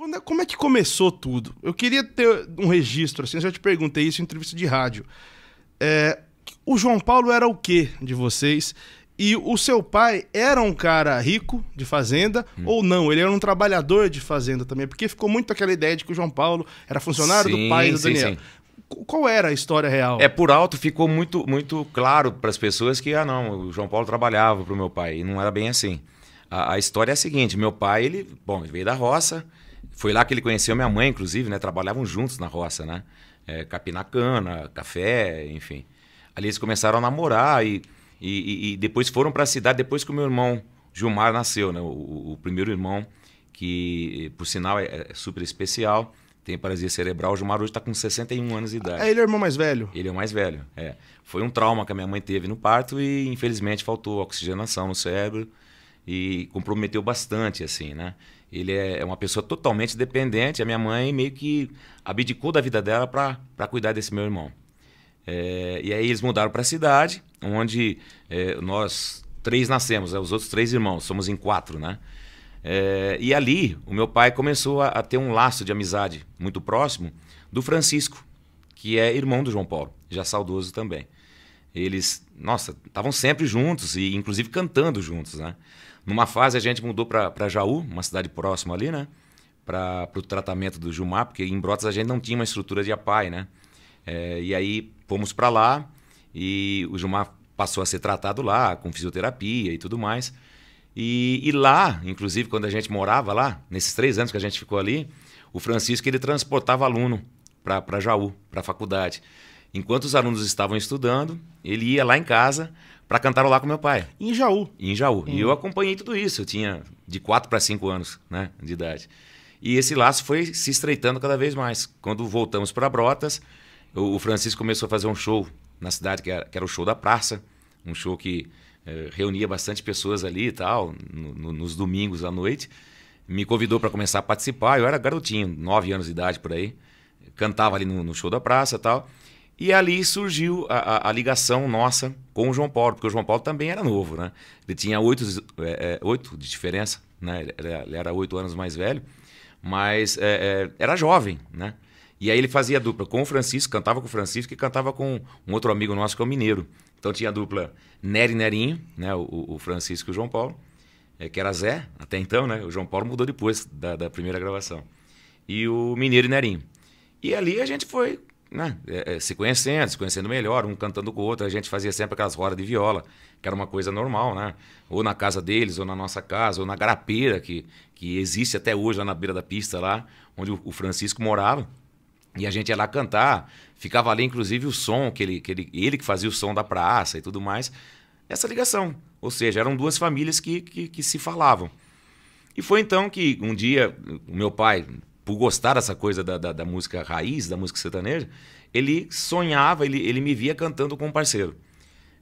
Quando, é, como é que começou tudo? Eu queria ter um registro, assim, eu já te perguntei isso em entrevista de rádio. É, o João Paulo era o quê de vocês? E o seu pai era um cara rico de fazenda hum. ou não? Ele era um trabalhador de fazenda também, porque ficou muito aquela ideia de que o João Paulo era funcionário sim, do pai do sim, Daniel. Sim. Qual era a história real? É por alto ficou muito muito claro para as pessoas que ah não, o João Paulo trabalhava para o meu pai e não era bem assim. A, a, história é a seguinte: meu pai ele bom ele veio da roça, foi lá que ele conheceu minha mãe, inclusive, né? Trabalhavam juntos na roça, né? É, capinar cana, café, enfim. Ali eles começaram a namorar e, e, e depois foram para a cidade, depois que o meu irmão Gilmar nasceu, né? O, o primeiro irmão, que por sinal é, é super especial, tem paralisia cerebral. O Gilmar hoje está com 61 anos de idade. É, ele é o irmão mais velho? Ele é o mais velho, é. Foi um trauma que a minha mãe teve no parto e infelizmente faltou oxigenação no cérebro e comprometeu bastante, assim, né? Ele é, é uma pessoa totalmente dependente. A minha mãe meio que abdicou da vida dela para cuidar desse meu irmão. É, e aí eles mudaram para a cidade, onde é, nós três nascemos, né? os outros três irmãos, somos em quatro, né? É, e ali o meu pai começou a, a, ter um laço de amizade muito próximo do Francisco, que é irmão do João Paulo, já saudoso também. Eles, nossa, estavam sempre juntos e inclusive cantando juntos, né? Numa fase a gente mudou para Jaú, uma cidade próxima ali, né? Para o tratamento do Jumar, porque em Brotas a gente não tinha uma estrutura de APAI, né? É, e aí fomos para lá e o Jumar passou a ser tratado lá, com fisioterapia e tudo mais. E, e, lá, inclusive, quando a gente morava lá, nesses três anos que a gente ficou ali, o Francisco ele transportava aluno para Jaú, para a faculdade. Enquanto os alunos estavam estudando, ele ia lá em casa para cantarolar com meu pai. Em Jaú. Em Jaú. Hum. E eu hum. acompanhei tudo isso. Eu tinha de 4 para 5 anos né, de idade. E esse laço foi se estreitando cada vez mais. Quando voltamos para Brotas, o Francisco começou a fazer um show na cidade, que era, que era o show da praça. Um show que eh, reunia bastante pessoas ali e tal, no, no, nos domingos à noite. Me convidou para começar a participar. Eu era garotinho, 9 anos de idade por aí. Cantava ali no, no show da praça e tal. E ali surgiu a, a, a, ligação nossa com o João Paulo, porque o João Paulo também era novo, né? Ele tinha oito, é, é, oito de diferença, né? Ele era oito anos mais velho, mas é, é, era jovem, né? E aí ele fazia dupla com o Francisco, cantava com o Francisco e cantava com um outro amigo nosso que é o Mineiro. Então tinha a dupla Nery Nerinho, né? O, o Francisco e o João Paulo, é, que era Zé até então, né? O João Paulo mudou depois da, da primeira gravação. E o Mineiro e Nerinho. E ali a gente foi né, é, é, se conhecendo, se conhecendo melhor, um cantando com o outro. A gente fazia sempre aquelas rodas de viola, que era uma coisa normal, né? Ou na casa deles, ou na nossa casa, ou na garapeira, que, que existe até hoje lá na beira da pista, lá, onde o Francisco morava. E a gente ia lá cantar, ficava ali, inclusive, o som, que ele, que ele, ele que fazia o som da praça e tudo mais. Essa ligação. Ou seja, eram duas famílias que, que, que se falavam. E foi então que um dia o meu pai por gostar dessa coisa da, da, da, música raiz, da música sertaneja, ele sonhava, ele, ele me via cantando com um parceiro.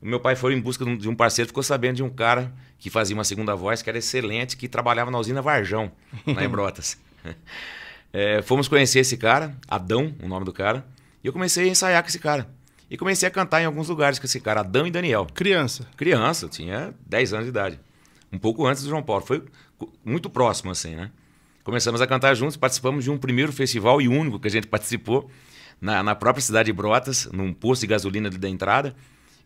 meu pai foi em busca de um parceiro, ficou sabendo de um cara que fazia uma segunda voz, que era excelente, que trabalhava na usina Varjão, na embrotas é, fomos conhecer esse cara, Adão, o nome do cara, e eu comecei a ensaiar com esse cara. E comecei a cantar em alguns lugares com esse cara, Adão e Daniel. Criança? Criança, tinha 10 anos de idade. Um pouco antes do João Paulo. Foi muito próximo, assim, né? começamos a cantar juntos, participamos de um primeiro festival e único que a gente participou na, na própria cidade de Brotas, num posto de gasolina da entrada.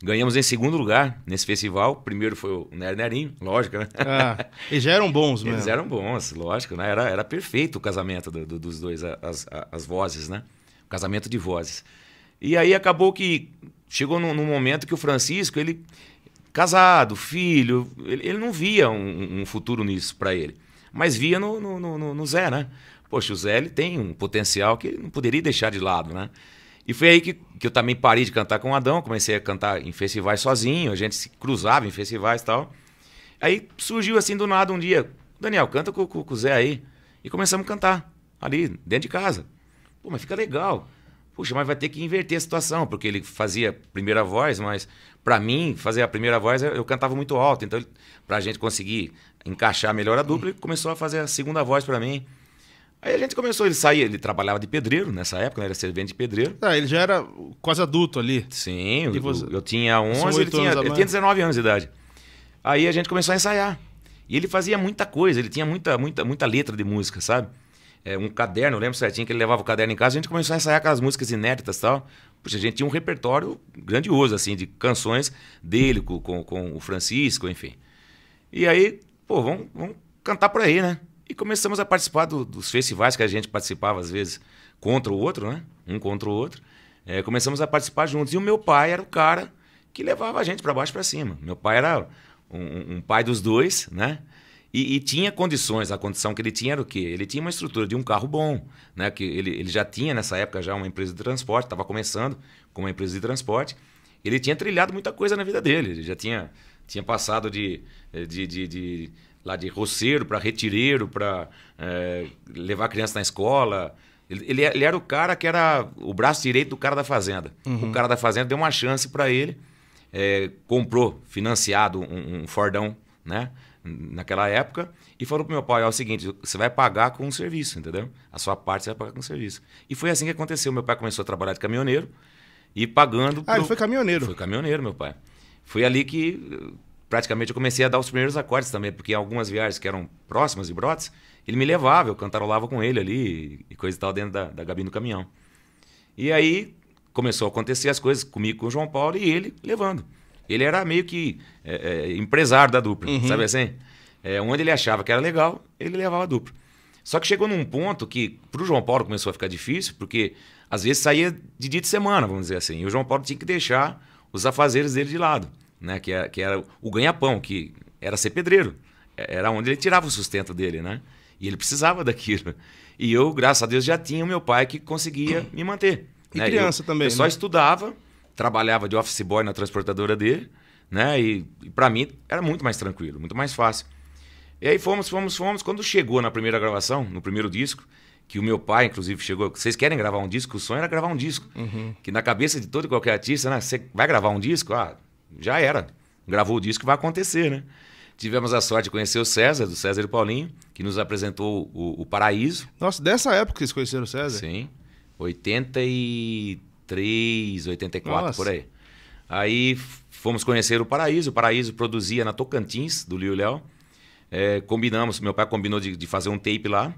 Ganhamos em segundo lugar nesse festival. Primeiro foi o Nero Nerinho, lógico, né? Ah, eles já eram bons mesmo. Eles eram bons, lógico, né? Era, era perfeito o casamento do, do, dos dois, as, as vozes, né? O casamento de vozes. E aí acabou que chegou num, num momento que o Francisco, ele casado, filho, ele, ele não via um, um futuro nisso para ele mas via no, no, no, no Zé, né? Poxa, o Zé ele tem um potencial que não poderia deixar de lado, né? E foi aí que, que eu também parei de cantar com o Adão, comecei a cantar em festivais sozinho, a gente se cruzava em festivais e tal. Aí surgiu assim do nada um dia, Daniel, canta com, com, com o Zé aí. E começamos a cantar ali, dentro de casa. Pô, mas fica legal. Puxa, mas vai ter que inverter a situação, porque ele fazia primeira voz, mas para mim, fazer a primeira voz, eu cantava muito alto. Então, para a gente conseguir encaixar melhor a dupla, ele começou a fazer a segunda voz para mim. Aí a gente começou, ele saía, ele trabalhava de pedreiro nessa época, né? era servente de pedreiro. Ah, ele já era quase adulto ali. Sim, eu, você... eu, tinha 11, ele tinha, ele tinha 19 anos de idade. Aí a gente começou a ensaiar. E ele fazia muita coisa, ele tinha muita, muita, muita letra de música, sabe? é, um caderno, lembro certinho que ele levava o caderno em casa, a gente começou a ensaiar aquelas músicas inéditas e tal. Puxa, a gente tinha um repertório grandioso, assim, de canções dele com, com, com o Francisco, enfim. E aí, pô, vamos, vamos cantar por aí, né? E começamos a participar do, dos festivais que a gente participava, às vezes, contra o outro, né? Um contra o outro. É, começamos a participar juntos. E o meu pai era o cara que levava a gente para baixo e para cima. Meu pai era um, um pai dos dois, né? E, e, tinha condições, a condição que ele tinha era o quê? Ele tinha uma estrutura de um carro bom, né? que ele, ele já tinha nessa época já uma empresa de transporte, estava começando com uma empresa de transporte. Ele tinha trilhado muita coisa na vida dele, ele já tinha, tinha passado de, de, de, de lá de roceiro para retireiro, para é, levar criança na escola. Ele, ele, ele, era o cara que era o braço direito do cara da fazenda. Uhum. O cara da fazenda deu uma chance para ele, é, comprou financiado um, um Fordão, né? naquela época e falou pro meu pai, ó, é o seguinte, você vai pagar com o serviço, entendeu? A sua parte você vai pagar com o serviço. E foi assim que aconteceu. Meu pai começou a trabalhar de caminhoneiro e pagando... Ah, pro... ele foi caminhoneiro? Foi caminhoneiro, meu pai. Foi ali que praticamente eu comecei a dar os primeiros acordes também, porque em algumas viagens que eram próximas de Brotes, ele me levava, eu cantarolava com ele ali e coisa e tal dentro da, da gabine do caminhão. E aí começou a acontecer as coisas comigo com o João Paulo e ele levando. Ele era meio que é, é, empresário da dupla, uhum. sabe assim? É, onde ele achava que era legal, ele levava a dupla. Só que chegou num ponto que para o João Paulo começou a ficar difícil, porque às vezes saía de dia de semana, vamos dizer assim. E o João Paulo tinha que deixar os afazeres dele de lado, né? Que era, que era o ganha-pão, que era ser pedreiro. É, era onde ele tirava o sustento dele, né? E ele precisava daquilo. E eu, graças a Deus, já tinha o meu pai que conseguia me manter. E né? criança eu, também. Eu né? só estudava trabalhava de office boy na transportadora dele, né? E, e para mim era muito mais tranquilo, muito mais fácil. E aí fomos, fomos, fomos. Quando chegou na primeira gravação, no primeiro disco, que o meu pai, inclusive, chegou. Vocês querem gravar um disco? O sonho era gravar um disco. Uhum. Que na cabeça de todo e qualquer artista, né? Você vai gravar um disco? Ah, já era. Gravou o disco, vai acontecer, né? Tivemos a sorte de conhecer o César, do César e Paulinho, que nos apresentou o, o Paraíso. Nossa, dessa época que vocês conheceram o César? Sim. 83. 83, 84, Nossa. por aí. Aí fomos conhecer o Paraíso. O Paraíso produzia na Tocantins, do Lio Léo. É, combinamos, meu pai combinou de, de, fazer um tape lá.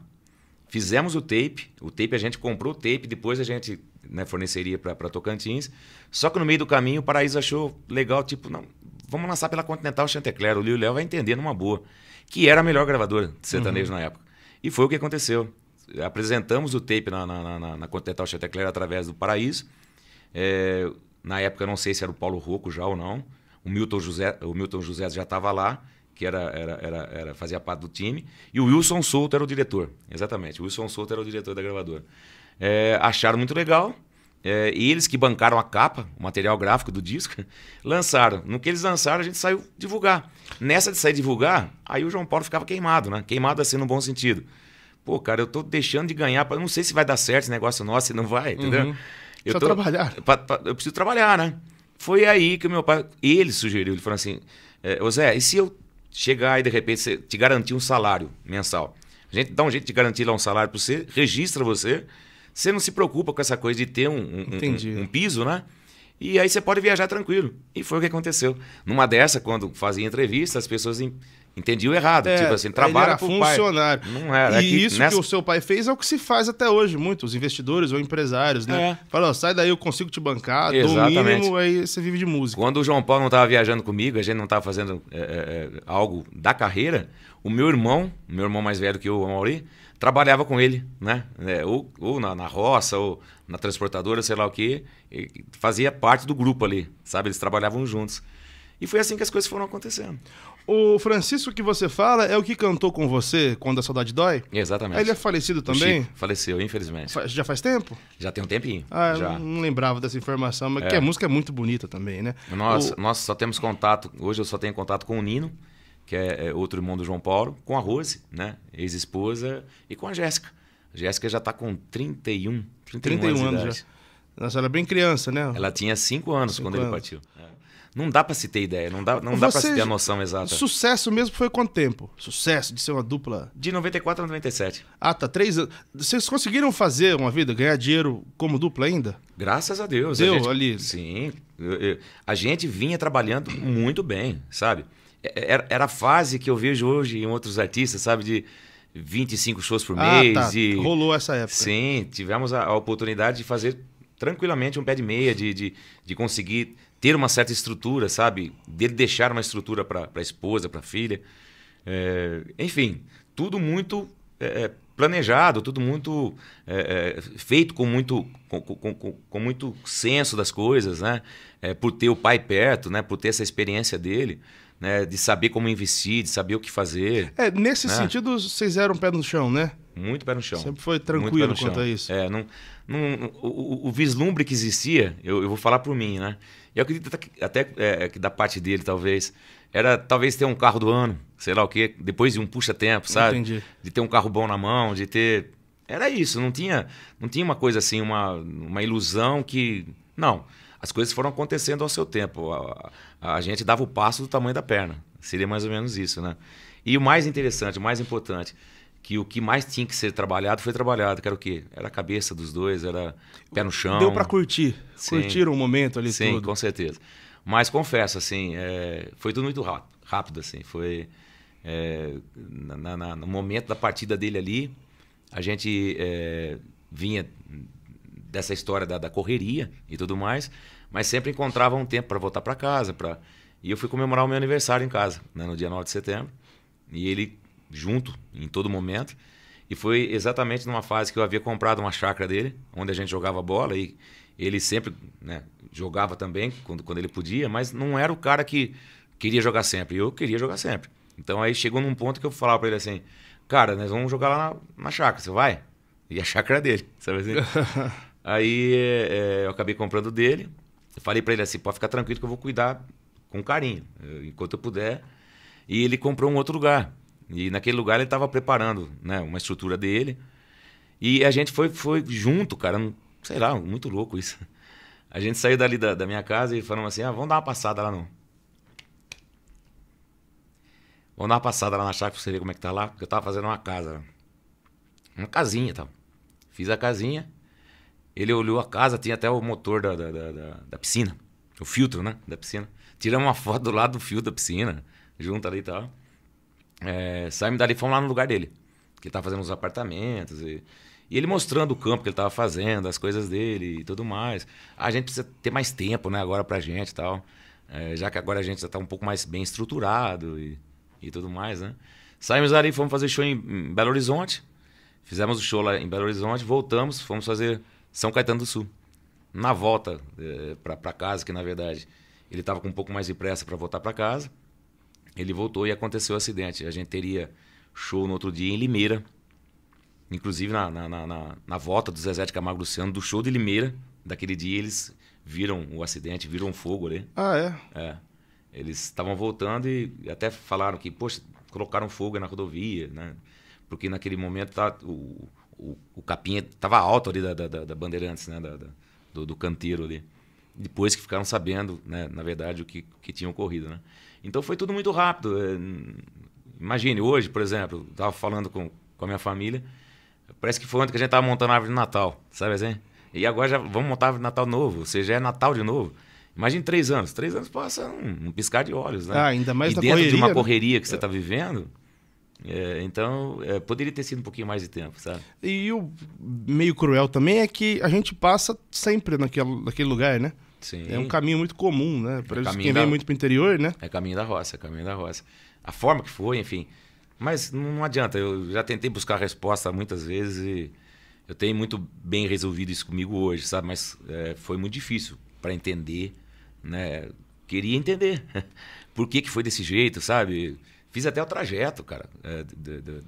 Fizemos o tape. O tape a gente comprou o tape, depois a gente né, forneceria para Tocantins. Só que no meio do caminho o Paraíso achou legal, tipo, não, vamos lançar pela Continental Chantecler. O Lio Léo vai entender numa boa. Que era a melhor gravadora de sertanejo uhum. na época. E foi o que aconteceu. Apresentamos o tape na, na, na, na Continental Chantecler através do Paraíso. É, na época, não sei se era o Paulo Rocco já ou não. O Milton José, o Milton José já estava lá, que era, era, era, era, fazia parte do time. E o Wilson Souto era o diretor. Exatamente, o Wilson Souto era o diretor da gravadora. É, acharam muito legal. É, eles que bancaram a capa, o material gráfico do disco, lançaram. No que eles lançaram, a gente saiu divulgar. Nessa de sair divulgar, aí o João Paulo ficava queimado, né? Queimado assim no bom sentido. Pô, cara, eu tô deixando de ganhar, pra... não sei se vai dar certo esse negócio nosso, se não vai, entendeu? Uhum. Eu Só tô, trabalhar. Pra, pra, eu preciso trabalhar, né? Foi aí que meu pai. Ele sugeriu, ele falou assim: é, Zé, e se eu chegar e de repente você te garantir um salário mensal? A gente dá um jeito de garantir lá um salário para você, registra você. Você não se preocupa com essa coisa de ter um, um, um, um piso, né? E aí você pode viajar tranquilo. E foi o que aconteceu. Numa dessa, quando fazia entrevista, as pessoas Entendiu errado. É, tipo assim, trabalho era funcionário. Pai. Não era. É e é que isso nessa... que o seu pai fez é o que se faz até hoje, muito. Os investidores ou empresários, né? É. Falam, sai daí, eu consigo te bancar, Exatamente. dou o mínimo, aí você vive de música. Quando o João Paulo não estava viajando comigo, a gente não estava fazendo é, é, é, algo da carreira, o meu irmão, meu irmão mais velho que eu, o Mauri, trabalhava com ele, né? ou, ou na, na, roça, ou na transportadora, sei lá o que, fazia parte do grupo ali, sabe? Eles trabalhavam juntos. E foi assim que as coisas foram acontecendo. O Francisco que você fala é o que cantou com você quando a saudade dói? Exatamente. Ele é falecido também? Chico, faleceu, infelizmente. já faz tempo? Já tem um tempinho. Ah, já. não lembrava dessa informação, mas é. que a música é muito bonita também, né? Nós, o... nós só temos contato, hoje eu só tenho contato com o Nino, que é, é, outro irmão do João Paulo, com a Rose, né? Ex-esposa, e com a Jéssica. A Jéssica já está com 31, 31, 31 anos. anos já. Nossa, ela era é bem criança, né? Ela tinha 5 anos quando anos. ele partiu. É. Não dá para se ter ideia, não dá, não dá para se ter a noção exata. Sucesso mesmo foi quanto tempo? Sucesso de ser uma dupla? De 94 a 97. Ah, tá, três anos. Vocês conseguiram fazer uma vida, ganhar dinheiro como dupla ainda? Graças a Deus. Deu a gente, ali? Sim. Eu, eu, a gente vinha trabalhando muito bem, sabe? Era, era a fase que eu vejo hoje em outros artistas, sabe? De... 25 shows por ah, tá. mês. Tá. E... Rolou essa época. Sim, tivemos a, a, oportunidade de fazer tranquilamente um pé de meia, de, de, de conseguir ter uma certa estrutura, sabe? Dele deixar uma estrutura para a esposa, para a filha. É, enfim, tudo muito é, é planejado, tudo muito é, é feito com muito, com, com, com, com, muito senso das coisas, né? É, por ter o pai perto, né? Por ter essa experiência dele. Né, de saber como investir, de saber o que fazer. É, nesse né? sentido, vocês eram pé no chão, né? Muito pé no chão. Sempre foi tranquilo quanto a isso. É, não, não, o, o, vislumbre que existia, eu, eu, vou falar por mim, né? Eu acredito até é, é, que da parte dele, talvez, era talvez ter um carro do ano, sei lá o quê, depois de um puxa-tempo, sabe? Entendi. De ter um carro bom na mão, de ter. Era isso, não tinha, não tinha uma coisa assim, uma, uma ilusão que. Não. As coisas foram acontecendo ao seu tempo. A, a, a gente dava o passo do tamanho da perna. Seria mais ou menos isso, né? E o mais interessante, o mais importante, que o que mais tinha que ser trabalhado foi trabalhado, que era o quê? Era a cabeça dos dois, era pé no chão. Deu para curtir, Sim. curtiram o momento ali Sim, Sim, com certeza. Mas confesso, assim, é, foi tudo muito rápido, rápido assim, foi é, na, na, no momento da partida dele ali, a gente é, vinha dessa história da, da, correria e tudo mais, mas sempre encontrava um tempo para voltar para casa, para e eu fui comemorar o meu aniversário em casa, né, no dia 9 de setembro, e ele junto em todo momento. E foi exatamente numa fase que eu havia comprado uma chácara dele, onde a gente jogava bola e ele sempre né, jogava também quando, quando ele podia, mas não era o cara que queria jogar sempre. Eu queria jogar sempre. Então aí chegou num ponto que eu falava para ele assim: Cara, nós vamos jogar lá na, na chácara, você vai? E a chácara é dele, sabe assim? aí é, eu acabei comprando dele. Eu falei para ele assim: Pode ficar tranquilo que eu vou cuidar com carinho, eh, enquanto eu puder. E ele comprou um outro lugar. E naquele lugar ele estava preparando né, uma estrutura dele. E a gente foi, foi junto, cara. Sei lá, muito louco isso. A gente saiu dali da, da minha casa e falamos assim: ah, vamos dar uma passada lá no. Vamos dar uma passada lá na chácara pra você ver como é que tá lá. Porque eu tava fazendo uma casa. Uma casinha e tal. Fiz a casinha. Ele olhou a casa, tinha até o motor da, da, da, da piscina. O filtro, né? Da piscina. Tiramos uma foto do lado do filtro da piscina. Junto ali e tal. É, saímos dali, fomos lá no lugar dele. Que ele tava fazendo os apartamentos. E, e ele mostrando o campo que ele tava fazendo, as coisas dele e tudo mais. A gente precisa ter mais tempo, né, agora pra gente e tal. É, já que agora a gente já tá um pouco mais bem estruturado e, e tudo mais, né? Saímos dali, fomos fazer show em, em Belo Horizonte. Fizemos o show lá em Belo Horizonte, voltamos, fomos fazer São Caetano do Sul. Na volta é, para casa, que na verdade ele estava com um pouco mais de pressa para voltar para casa. Ele voltou e aconteceu o acidente. A gente teria show no outro dia em Limeira, inclusive na, na, na, na volta do Zezé de Camargo Luciano, do show de Limeira, daquele dia eles viram o acidente, viram fogo ali. Ah, é? É. Eles estavam voltando e até falaram que, poxa, colocaram fogo na rodovia, né? Porque naquele momento tá, o, o, o capinha estava alto ali da, da, da Bandeirantes, né? Da, da, do, do canteiro ali. Depois que ficaram sabendo, né? na verdade, o que, que tinha ocorrido, né? Então foi tudo muito rápido. É, imagine, hoje, por exemplo, estava falando com, com a minha família, parece que foi ontem que a gente estava montando a árvore de Natal, sabe assim? E agora já vamos montar a árvore de Natal novo, ou seja, é Natal de novo. Imagine três anos. Três anos passa um, um piscar de olhos, né? Ah, ainda mais e dentro correria, de uma correria né? que você está é. vivendo, é, então, é, poderia ter sido um pouquinho mais de tempo, sabe? E o meio cruel também é que a gente passa sempre naquele, naquele lugar, né? Sim. É um caminho muito comum, né? Para é quem da... vem muito para o interior, né? É caminho da roça, é caminho da roça. A forma que foi, enfim. Mas não adianta, eu já tentei buscar resposta muitas vezes e eu tenho muito bem resolvido isso comigo hoje, sabe? Mas é, foi muito difícil para entender, né? Queria entender por que, que foi desse jeito, sabe? Fiz até o trajeto, cara, é,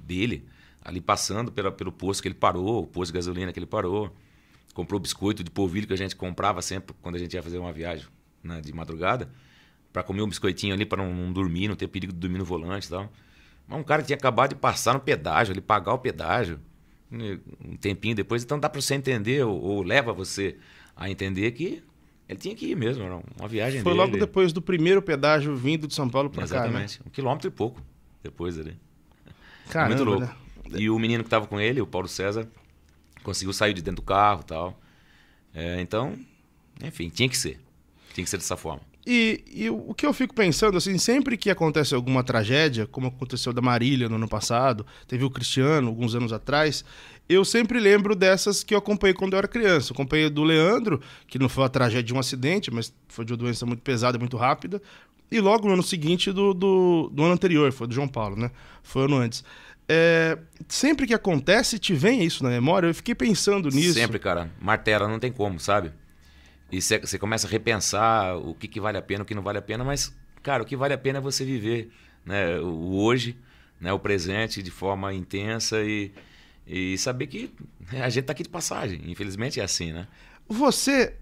dele, ali passando pela, pelo posto que ele parou, o posto de gasolina que ele parou comprou biscoito de polvilho que a gente comprava sempre quando a gente ia fazer uma viagem né, de madrugada, para comer um biscoitinho ali para não, não, dormir, não ter perigo de dormir no volante e tal. Mas um cara tinha acabado de passar no pedágio, ele pagar o pedágio né, um tempinho depois, então dá para você entender ou, ou, leva você a entender que ele tinha que ir mesmo, era uma viagem Foi dele. logo depois do primeiro pedágio vindo de São Paulo para cá, né? um quilômetro e pouco depois ali. É Caramba, Muito louco. Né? E o menino que estava com ele, o Paulo César, conseguiu sair de dentro do carro tal. É, então, enfim, tinha que ser. Tinha que ser dessa forma. E, e, o que eu fico pensando, assim, sempre que acontece alguma tragédia, como aconteceu da Marília no ano passado, teve o Cristiano alguns anos atrás, eu sempre lembro dessas que eu acompanhei quando eu era criança. Eu acompanhei do Leandro, que não foi a tragédia de um acidente, mas foi de uma doença muito pesada, muito rápida. E logo no ano seguinte do, do, do ano anterior, foi do João Paulo, né? Foi ano antes. É, sempre que acontece, te vem isso na memória? Eu fiquei pensando nisso. Sempre, cara. Martela, não tem como, sabe? E você começa a repensar o que, que vale a pena, o que não vale a pena, mas, cara, o que vale a pena é você viver né? o hoje, né? o presente de forma intensa e, e saber que né, a gente tá aqui de passagem. Infelizmente é assim, né? Você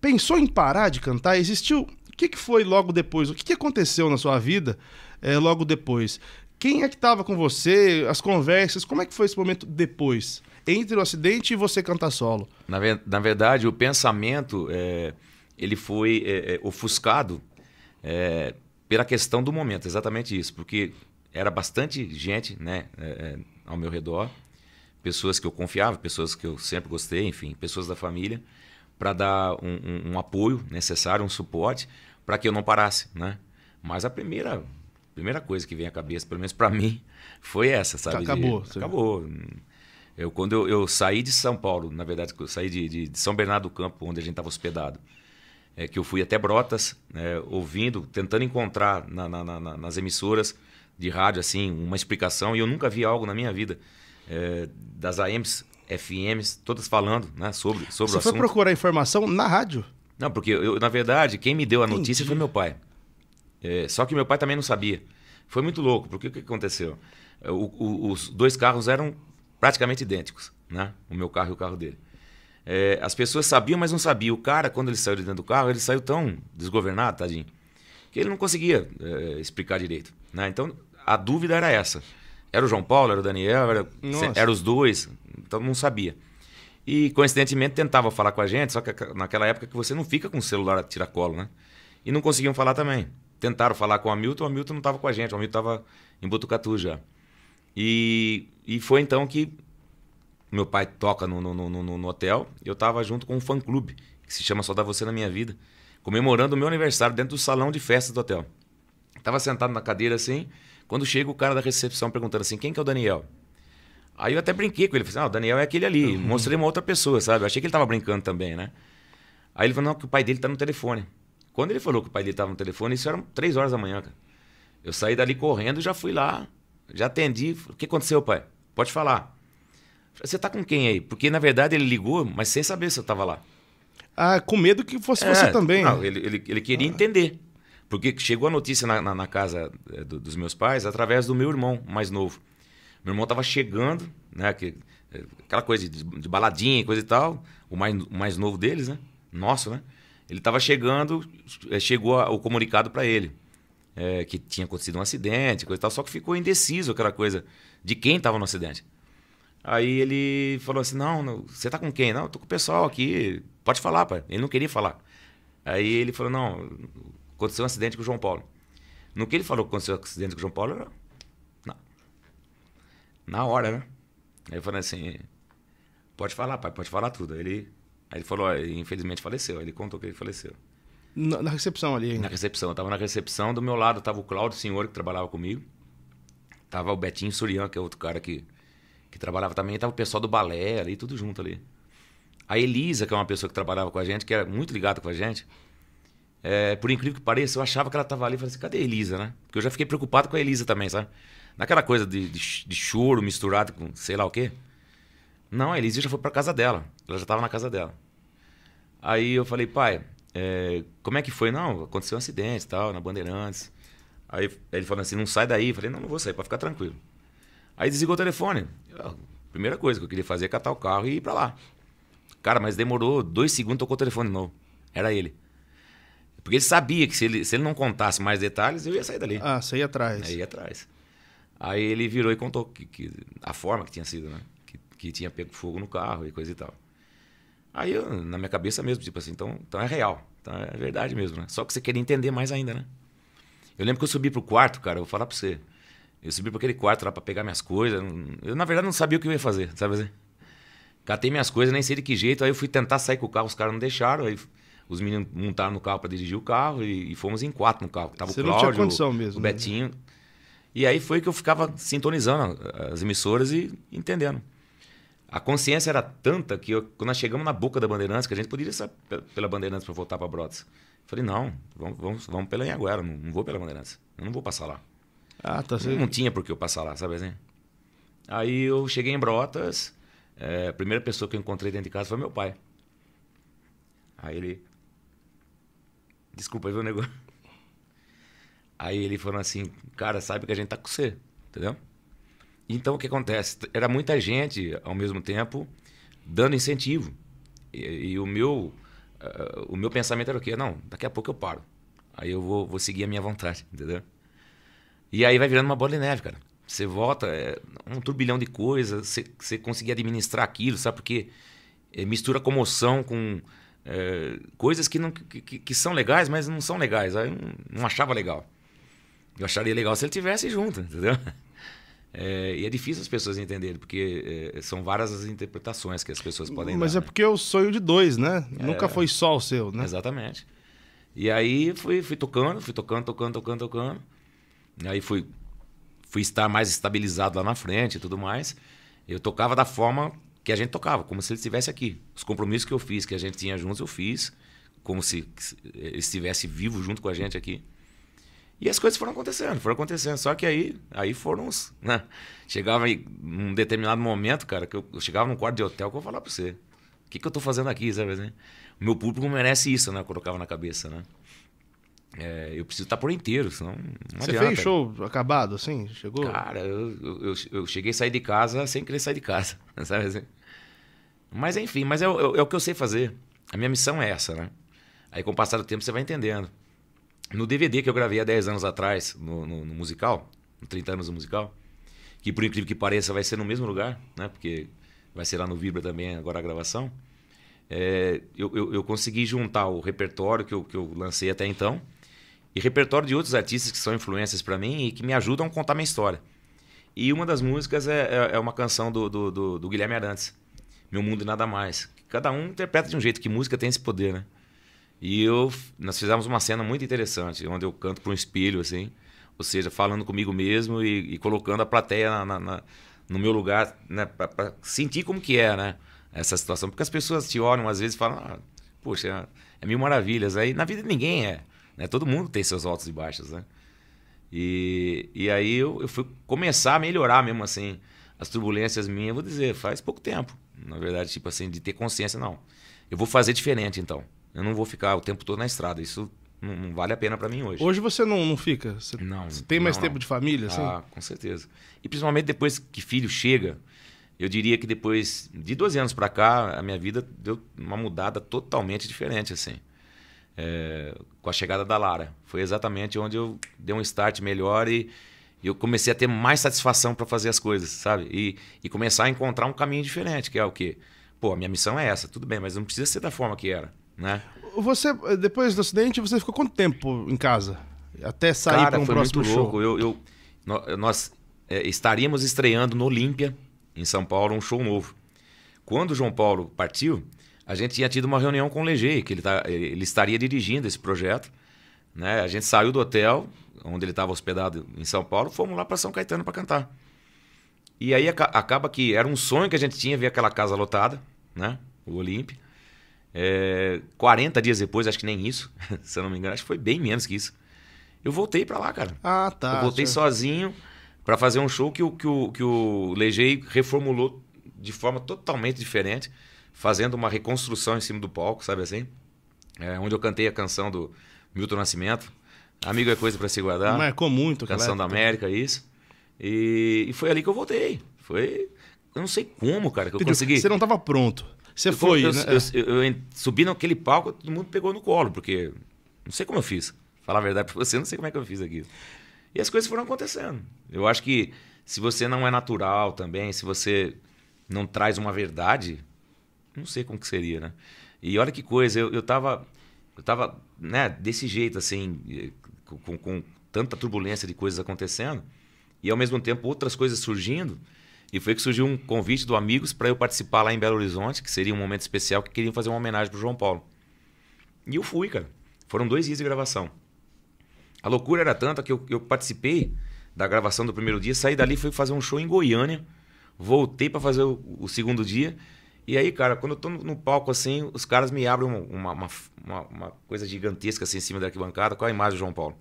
pensou em parar de cantar? Existiu. O que, que foi logo depois? O que, que aconteceu na sua vida é, logo depois? Quem é que estava com você? As conversas? Como é que foi esse momento depois? Entre o acidente e você cantar solo? Na, na verdade, o pensamento é, ele foi é, é, ofuscado é, pela questão do momento, exatamente isso. Porque era bastante gente né, é, é, ao meu redor, pessoas que eu confiava, pessoas que eu sempre gostei, enfim, pessoas da família, para dar um, um, um apoio necessário, um suporte, para que eu não parasse, né? Mas a primeira primeira coisa que vem à cabeça, pelo menos para mim, foi essa, sabe? Acabou. De, acabou. Eu, quando eu, eu, saí de São Paulo, na verdade, eu saí de, de, de São Bernardo do Campo, onde a gente estava hospedado, é, que eu fui até Brotas, é, ouvindo, tentando encontrar na, na, na, nas emissoras de rádio assim uma explicação, e eu nunca vi algo na minha vida é, das AMs, FMs, todas falando né, sobre, sobre Você o assunto. Você foi procurar informação na rádio? Não, porque eu, na verdade, quem me deu a notícia Entendi. foi meu pai. É, só que meu pai também não sabia. Foi muito louco, porque o que aconteceu? É, o, o, os dois carros eram praticamente idênticos, né? O meu carro e o carro dele. É, as pessoas sabiam, mas não sabiam. O cara, quando ele saiu de dentro do carro, ele saiu tão desgovernado, tadinho, que ele não conseguia é, explicar direito. Né? Então, a dúvida era essa. Era o João Paulo, era o Daniel, era, era os dois. Então, não sabia. E, coincidentemente, tentava falar com a gente, só que naquela época que você não fica com o celular a tiracolo, né? E não conseguiam falar também tentaram falar com o Hamilton, o Hamilton não estava com a gente, o Hamilton estava em Botucatu já. E, e foi então que meu pai toca no, no, no, no hotel, eu estava junto com um fã-clube, que se chama Só Dá Você na Minha Vida, comemorando o meu aniversário dentro do salão de festa do hotel. Estava sentado na cadeira assim, quando chega o cara da recepção perguntando assim, quem que é o Daniel? Aí eu até brinquei com ele, falei assim, ah, o Daniel é aquele ali, uhum. mostrei uma outra pessoa, sabe? Eu achei que ele estava brincando também, né? Aí ele falou, não, que o pai dele está no telefone. Quando ele falou que o pai dele estava no telefone, isso eram três horas da manhã, cara. Eu saí dali correndo, já fui lá, já atendi. o que aconteceu, pai? Pode falar. você tá com quem aí? Porque, na verdade, ele ligou, mas sem saber se eu tava lá. Ah, com medo que fosse é, você também. Não, né? ele, ele, ele queria ah. entender. Porque chegou a notícia na, na, na casa é, do, dos meus pais através do meu irmão mais novo. Meu irmão tava chegando, né? Que, é, aquela coisa de, de, baladinha, coisa e tal. O mais, o mais novo deles, né? Nosso, né? Ele estava chegando, é, chegou o comunicado para ele. É, que tinha acontecido um acidente, coisa e tal, só que ficou indeciso aquela coisa de quem estava no acidente. Aí ele falou assim: Não, não você tá com quem? Não, eu tô com o pessoal aqui, pode falar, pai. Ele não queria falar. Aí ele falou: Não, aconteceu um acidente com o João Paulo. No que ele falou que aconteceu um acidente com o João Paulo, eu, não. Na hora, né? Aí eu falei assim: Pode falar, pai, pode falar tudo. Aí ele Aí ele falou, infelizmente faleceu. Aí ele contou que ele faleceu. Na, na recepção ali? Hein? Na recepção. Eu tava na recepção, do meu lado tava o Claudio, senhor que trabalhava comigo. Tava o Betinho Surian, que é outro cara que, que trabalhava também. Tava o pessoal do balé ali, tudo junto ali. A Elisa, que é uma pessoa que trabalhava com a gente, que era muito ligada com a gente. É, por incrível que pareça, eu achava que ela tava ali. Falei assim, cadê a Elisa, né? Porque eu já fiquei preocupado com a Elisa também, sabe? Naquela coisa de, de, de choro misturado com sei lá o quê. Não, a Elise já foi para casa dela. Ela já estava na casa dela. Aí eu falei, pai, é, como é que foi? Não, aconteceu um acidente tal, na Bandeirantes. Aí ele falou assim, não sai daí. Eu falei, não, não vou sair, para ficar tranquilo. Aí desligou o telefone. primeira coisa que eu queria fazer é catar o carro e ir para lá. Cara, mas demorou dois segundos, tocou o telefone novo. Era ele. Porque ele sabia que se ele, se ele não contasse mais detalhes, eu ia sair dali. Ah, você ia atrás. Aí ia atrás. Aí ele virou e contou que, que a forma que tinha sido, né? que tinha pego fogo no carro e coisa e tal. Aí eu, na minha cabeça mesmo, tipo assim, então, então é real, então é verdade mesmo, né? Só que você queria entender mais ainda, né? Eu lembro que eu subi pro quarto, cara, eu vou falar pra você. Eu subi pra aquele quarto lá pra pegar minhas coisas. Eu, na verdade, não sabia o que eu ia fazer, sabe assim? Catei minhas coisas, nem sei de que jeito. Aí eu fui tentar sair com o carro, os caras não deixaram. Aí os meninos montaram no carro para dirigir o carro e, e, fomos em quatro no carro. Tava Você o Cláudio, mesmo, o né? Betinho. Né? E aí foi que eu ficava sintonizando as emissoras e entendendo. A consciência era tanta que eu, quando nós chegamos na boca da Bandeirantes, que a gente poderia sair pela Bandeirantes para voltar para Brotas. Falei, não, vamos, vamos, vamos pela Anhanguera, não, não vou pela Bandeirantes. Eu não vou passar lá. Ah, tá certo. Não tinha por que eu passar lá, sabe assim? Aí eu cheguei em Brotas, é, a primeira pessoa que eu encontrei dentro de casa foi meu pai. Aí ele. Desculpa, viu, negócio? Aí ele falou assim, cara, sabe que a gente tá com você, entendeu? Então o que acontece? Era muita gente ao mesmo tempo dando incentivo. E, e o meu uh, o meu pensamento era o quê? Não, daqui a pouco eu paro. Aí eu vou, vou seguir a minha vontade, entendeu? E aí vai virando uma bola de neve, cara. Você volta, é um turbilhão de coisas, você, você conseguir administrar aquilo, sabe? Porque é, mistura comoção com é, coisas que, não, que, que, são legais, mas não são legais. Aí eu não achava legal. Eu acharia legal se ele tivesse junto, entendeu? É, e é difícil as pessoas entenderem, porque é, são várias as interpretações que as pessoas podem Mas dar, é né? porque é o sonho de dois, né? É, Nunca foi só o seu, né? Exatamente. E aí fui, fui tocando, fui tocando, tocando, tocando, tocando. E aí fui, fui estar mais estabilizado lá na frente e tudo mais. Eu tocava da forma que a gente tocava, como se ele estivesse aqui. Os compromissos que eu fiz, que a gente tinha juntos, eu fiz. Como se ele estivesse vivo junto com a gente aqui. E as coisas foram acontecendo, foram acontecendo. Só que aí, aí foram uns. Né? Chegava em um determinado momento, cara, que eu, eu chegava num quarto de hotel que eu vou falar pra você. O que, que eu tô fazendo aqui, sabe? Assim? O meu público merece isso, né? Eu colocava na cabeça, né? É, eu preciso estar tá por inteiro, senão não Você adianta. fez show acabado, assim? Chegou? Cara, eu, eu, eu, cheguei a sair de casa sem querer sair de casa, sabe assim? Mas enfim, mas é, é, é o que eu sei fazer. A minha missão é essa, né? Aí com o passar do tempo você vai entendendo no DVD que eu gravei há 10 anos atrás, no, no, no musical, no 30 anos do musical, que por incrível que pareça vai ser no mesmo lugar, né? Porque vai ser lá no Vibra também agora a gravação. É, eu, eu, eu, consegui juntar o repertório que eu, que eu lancei até então e repertório de outros artistas que são influências para mim e que me ajudam a contar minha história. E uma das músicas é, é, é uma canção do, do, do, do Guilherme Arantes, Meu Mundo e Nada Mais. Cada um interpreta de um jeito, que música tem esse poder, né? E eu, nós fizemos uma cena muito interessante, onde eu canto para um espelho, assim, ou seja, falando comigo mesmo e, e colocando a plateia na, na, na, no meu lugar, né, para sentir como que é, né, essa situação. Porque as pessoas te olham às vezes e falam, ah, poxa, é mil maravilhas. Aí na vida ninguém é, né, todo mundo tem seus altos e baixos, né. E, e aí eu, eu fui começar a melhorar mesmo, assim, as turbulências minhas, vou dizer, faz pouco tempo, na verdade, tipo assim, de ter consciência, não. Eu vou fazer diferente, então. Eu não vou ficar o tempo todo na estrada. Isso não, não vale a pena para mim hoje. Hoje você não, não fica? Você, não. Você tem mais não, tempo não. de família? Assim? Ah, com certeza. E principalmente depois que filho chega, eu diria que depois de 12 anos para cá, a minha vida deu uma mudada totalmente diferente, assim. É, com a chegada da Lara. Foi exatamente onde eu dei um start melhor e, eu comecei a ter mais satisfação para fazer as coisas, sabe? E, e, começar a encontrar um caminho diferente, que é o quê? Pô, a minha missão é essa, tudo bem, mas não precisa ser da forma que era né? Você, depois do acidente, você ficou quanto tempo em casa? Até sair para um foi próximo muito show? louco. Eu, eu, nós é, estaríamos estreando no Olímpia, em São Paulo, um show novo. Quando o João Paulo partiu, a gente tinha tido uma reunião com o Leger, que ele, tá, ele estaria dirigindo esse projeto. Né? A gente saiu do hotel, onde ele estava hospedado em São Paulo, fomos lá para São Caetano para cantar. E aí acaba que era um sonho que a gente tinha ver aquela casa lotada, né? o Olímpia. É, 40 dias depois, acho que nem isso, se eu não me engano, acho que foi bem menos que isso. Eu voltei para lá, cara. Ah, tá. Eu voltei já... sozinho para fazer um show que o, que o, que o Legei reformulou de forma totalmente diferente, fazendo uma reconstrução em cima do palco, sabe assim? É, onde eu cantei a canção do Milton Nascimento. Amigo é coisa para se guardar. Marcou é muito, cara. Canção da né? América, isso. E, e foi ali que eu voltei. Foi. Eu não sei como, cara, que eu consegui. Você não tava pronto. Você eu, foi, eu, né? Eu, é. eu, eu subi naquele palco, todo mundo pegou no colo, porque não sei como eu fiz. Falar a verdade para você, não sei como é que eu fiz aquilo. E as coisas foram acontecendo. Eu acho que se você não é natural também, se você não traz uma verdade, não sei como que seria, né? E olha que coisa, eu, eu tava. Eu tava, né, desse jeito, assim, eh, com, com tanta turbulência de coisas acontecendo, e ao mesmo tempo outras coisas surgindo. E foi que surgiu um convite do Amigos para eu participar lá em Belo Horizonte, que seria um momento especial que queriam fazer uma homenagem pro João Paulo. E eu fui, cara. Foram dois dias de gravação. A loucura era tanta que eu, eu participei da gravação do primeiro dia, saí dali, fui fazer um show em Goiânia, voltei para fazer o, o, segundo dia. E aí, cara, quando eu tô no, no palco assim, os caras me abrem uma, uma, uma, uma coisa gigantesca assim em cima da arquibancada com a imagem do João Paulo.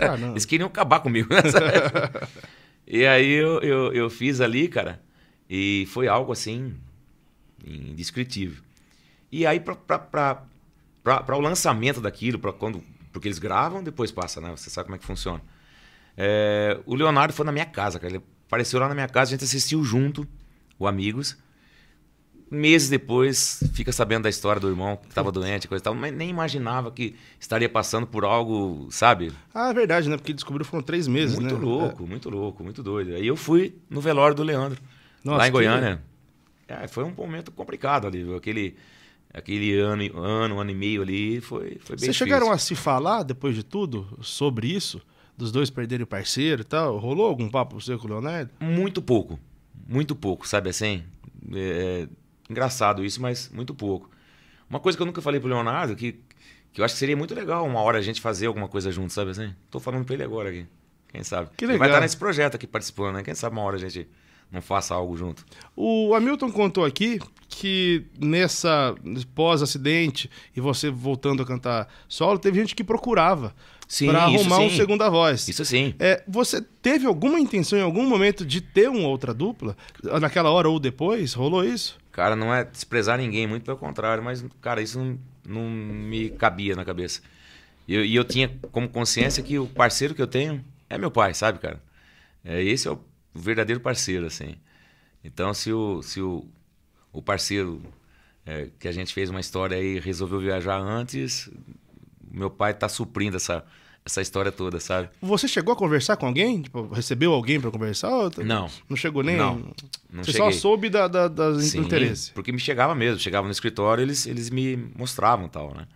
Ah, Eles queriam acabar comigo. Né? E aí eu, eu, eu fiz ali, cara, e foi algo assim indescritível. E aí para o lançamento daquilo, para quando porque eles gravam, depois passa, né? Você sabe como é que funciona. É, o Leonardo foi na minha casa, cara. Ele apareceu lá na minha casa, a gente assistiu junto, o Amigos. Meses depois, fica sabendo da história do irmão que estava doente, coisa e tal, mas nem imaginava que estaria passando por algo, sabe? Ah, é verdade, né? Porque descobriu foram três meses, muito né? Muito louco, é. muito louco, muito doido. Aí eu fui no velório do Leandro, Nossa, lá em Goiânia. Que... É, foi um momento complicado ali, aquele, aquele ano, ano, ano e meio ali, foi, foi bem Vocês difícil. chegaram a se falar, depois de tudo, sobre isso? Dos dois perderem o parceiro e tal? Rolou algum papo você com o Leonardo? Muito pouco, muito pouco, sabe assim? É Engraçado isso, mas muito pouco. Uma coisa que eu nunca falei pro Leonardo, que, que eu acho que seria muito legal uma hora a gente fazer alguma coisa junto, sabe assim? Tô falando pra ele agora aqui. Quem sabe? Que legal. Ele vai estar tá nesse projeto aqui participando, né? Quem sabe uma hora a gente não faça algo junto. O Hamilton contou aqui que nessa pós-acidente e você voltando a cantar solo, teve gente que procurava para arrumar sim. um segunda voz. Isso sim. É, você teve alguma intenção em algum momento de ter uma outra dupla? Naquela hora ou depois? Rolou isso? Cara, não é desprezar ninguém, muito pelo contrário, mas, cara, isso não, não me cabia na cabeça. E eu, e eu tinha como consciência que o parceiro que eu tenho é meu pai, sabe, cara? É, esse é o verdadeiro parceiro, assim. Então, se o, se o, o parceiro é, que a gente fez uma história aí resolveu viajar antes, meu pai está suprindo essa, essa história toda, sabe? Você chegou a conversar com alguém? Tipo, recebeu alguém para conversar? Não. Não chegou nem? Não. não Você cheguei. só soube da, da, das Sim, porque me chegava mesmo. Chegava no escritório, eles, eles me mostravam tal, né?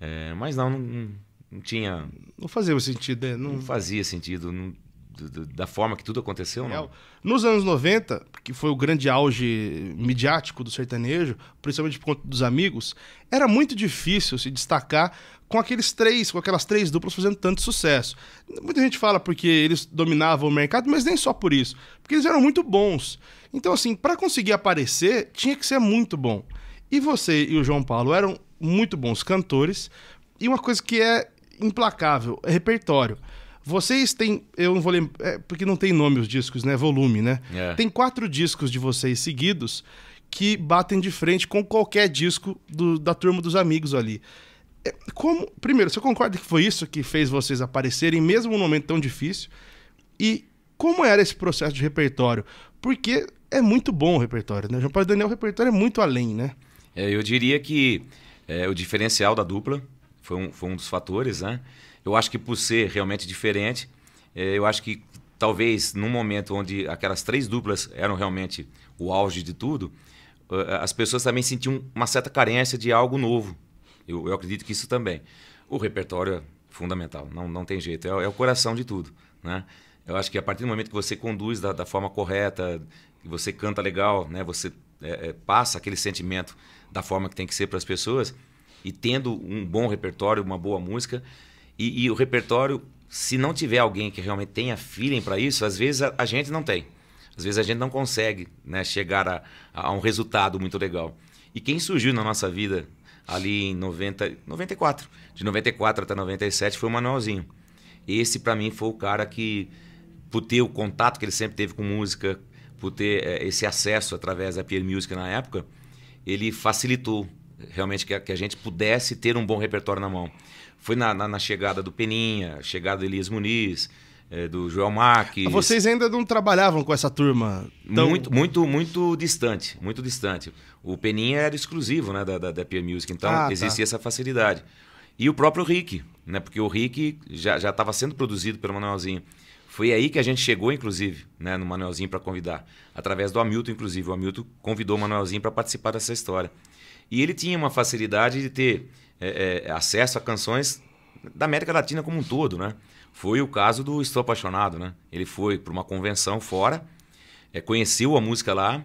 É, mas não, não, não, tinha... Não fazia sentido, né? Não, não fazia sentido, não da forma que tudo aconteceu, não? Nos anos 90, que foi o grande auge midiático do sertanejo, principalmente por conta dos amigos, era muito difícil se destacar com aqueles três, com aquelas três duplas fazendo tanto sucesso. Muita gente fala porque eles dominavam o mercado, mas nem só por isso, porque eles eram muito bons. Então assim, para conseguir aparecer, tinha que ser muito bom. E você e o João Paulo eram muito bons cantores, e uma coisa que é implacável, é repertório. Vocês têm. Eu não vou lembrar. É, porque não tem nome os discos, né? Volume, né? É. Tem quatro discos de vocês seguidos que batem de frente com qualquer disco do, da turma dos amigos ali. É, como. Primeiro, você concorda que foi isso que fez vocês aparecerem, mesmo num momento tão difícil? E como era esse processo de repertório? Porque é muito bom o repertório, né? João Paulo Daniel, o repertório é muito além, né? É, eu diria que é, o diferencial da dupla foi um, foi um dos fatores, né? Eu acho que por ser realmente diferente, eh, eu acho que talvez num momento onde aquelas três duplas eram realmente o auge de tudo, eh, as pessoas também sentiam uma certa carência de algo novo. Eu, eu acredito que isso também. O repertório é fundamental, não, não tem jeito, é, é o coração de tudo. Né? Eu acho que a partir do momento que você conduz da, da forma correta, que você canta legal, né? você é, é, passa aquele sentimento da forma que tem que ser para as pessoas, e tendo um bom repertório, uma boa música, e, e o repertório, se não tiver alguém que realmente tenha feeling para isso, às vezes a, a, gente não tem. Às vezes a gente não consegue né, chegar a, a um resultado muito legal. E quem surgiu na nossa vida ali em 90, 94, de 94 até 97, foi o Manuelzinho. Esse, para mim, foi o cara que, por ter o contato que ele sempre teve com música, por ter é, esse acesso através da Peer Music na época, ele facilitou realmente que a, que a gente pudesse ter um bom repertório na mão. Foi na, na, na chegada do Peninha, chegada do Elias Muniz, é, do Joel Marques. Ah, vocês ainda não trabalhavam com essa turma? Tão... Muito, muito, muito distante, muito distante. O Peninha era exclusivo né, da, da, da Peer Music, então ah, tá. existia tá. essa facilidade. E o próprio Rick, né, porque o Rick já estava sendo produzido pelo Manuelzinho. Foi aí que a gente chegou, inclusive, né, no Manuelzinho para convidar, através do Hamilton, inclusive. O Hamilton convidou o Manuelzinho para participar dessa história. E ele tinha uma facilidade de ter é, é, acesso a canções da América Latina como um todo, né? Foi o caso do Estou Apaixonado, né? Ele foi para uma convenção fora, é, conheceu a música lá,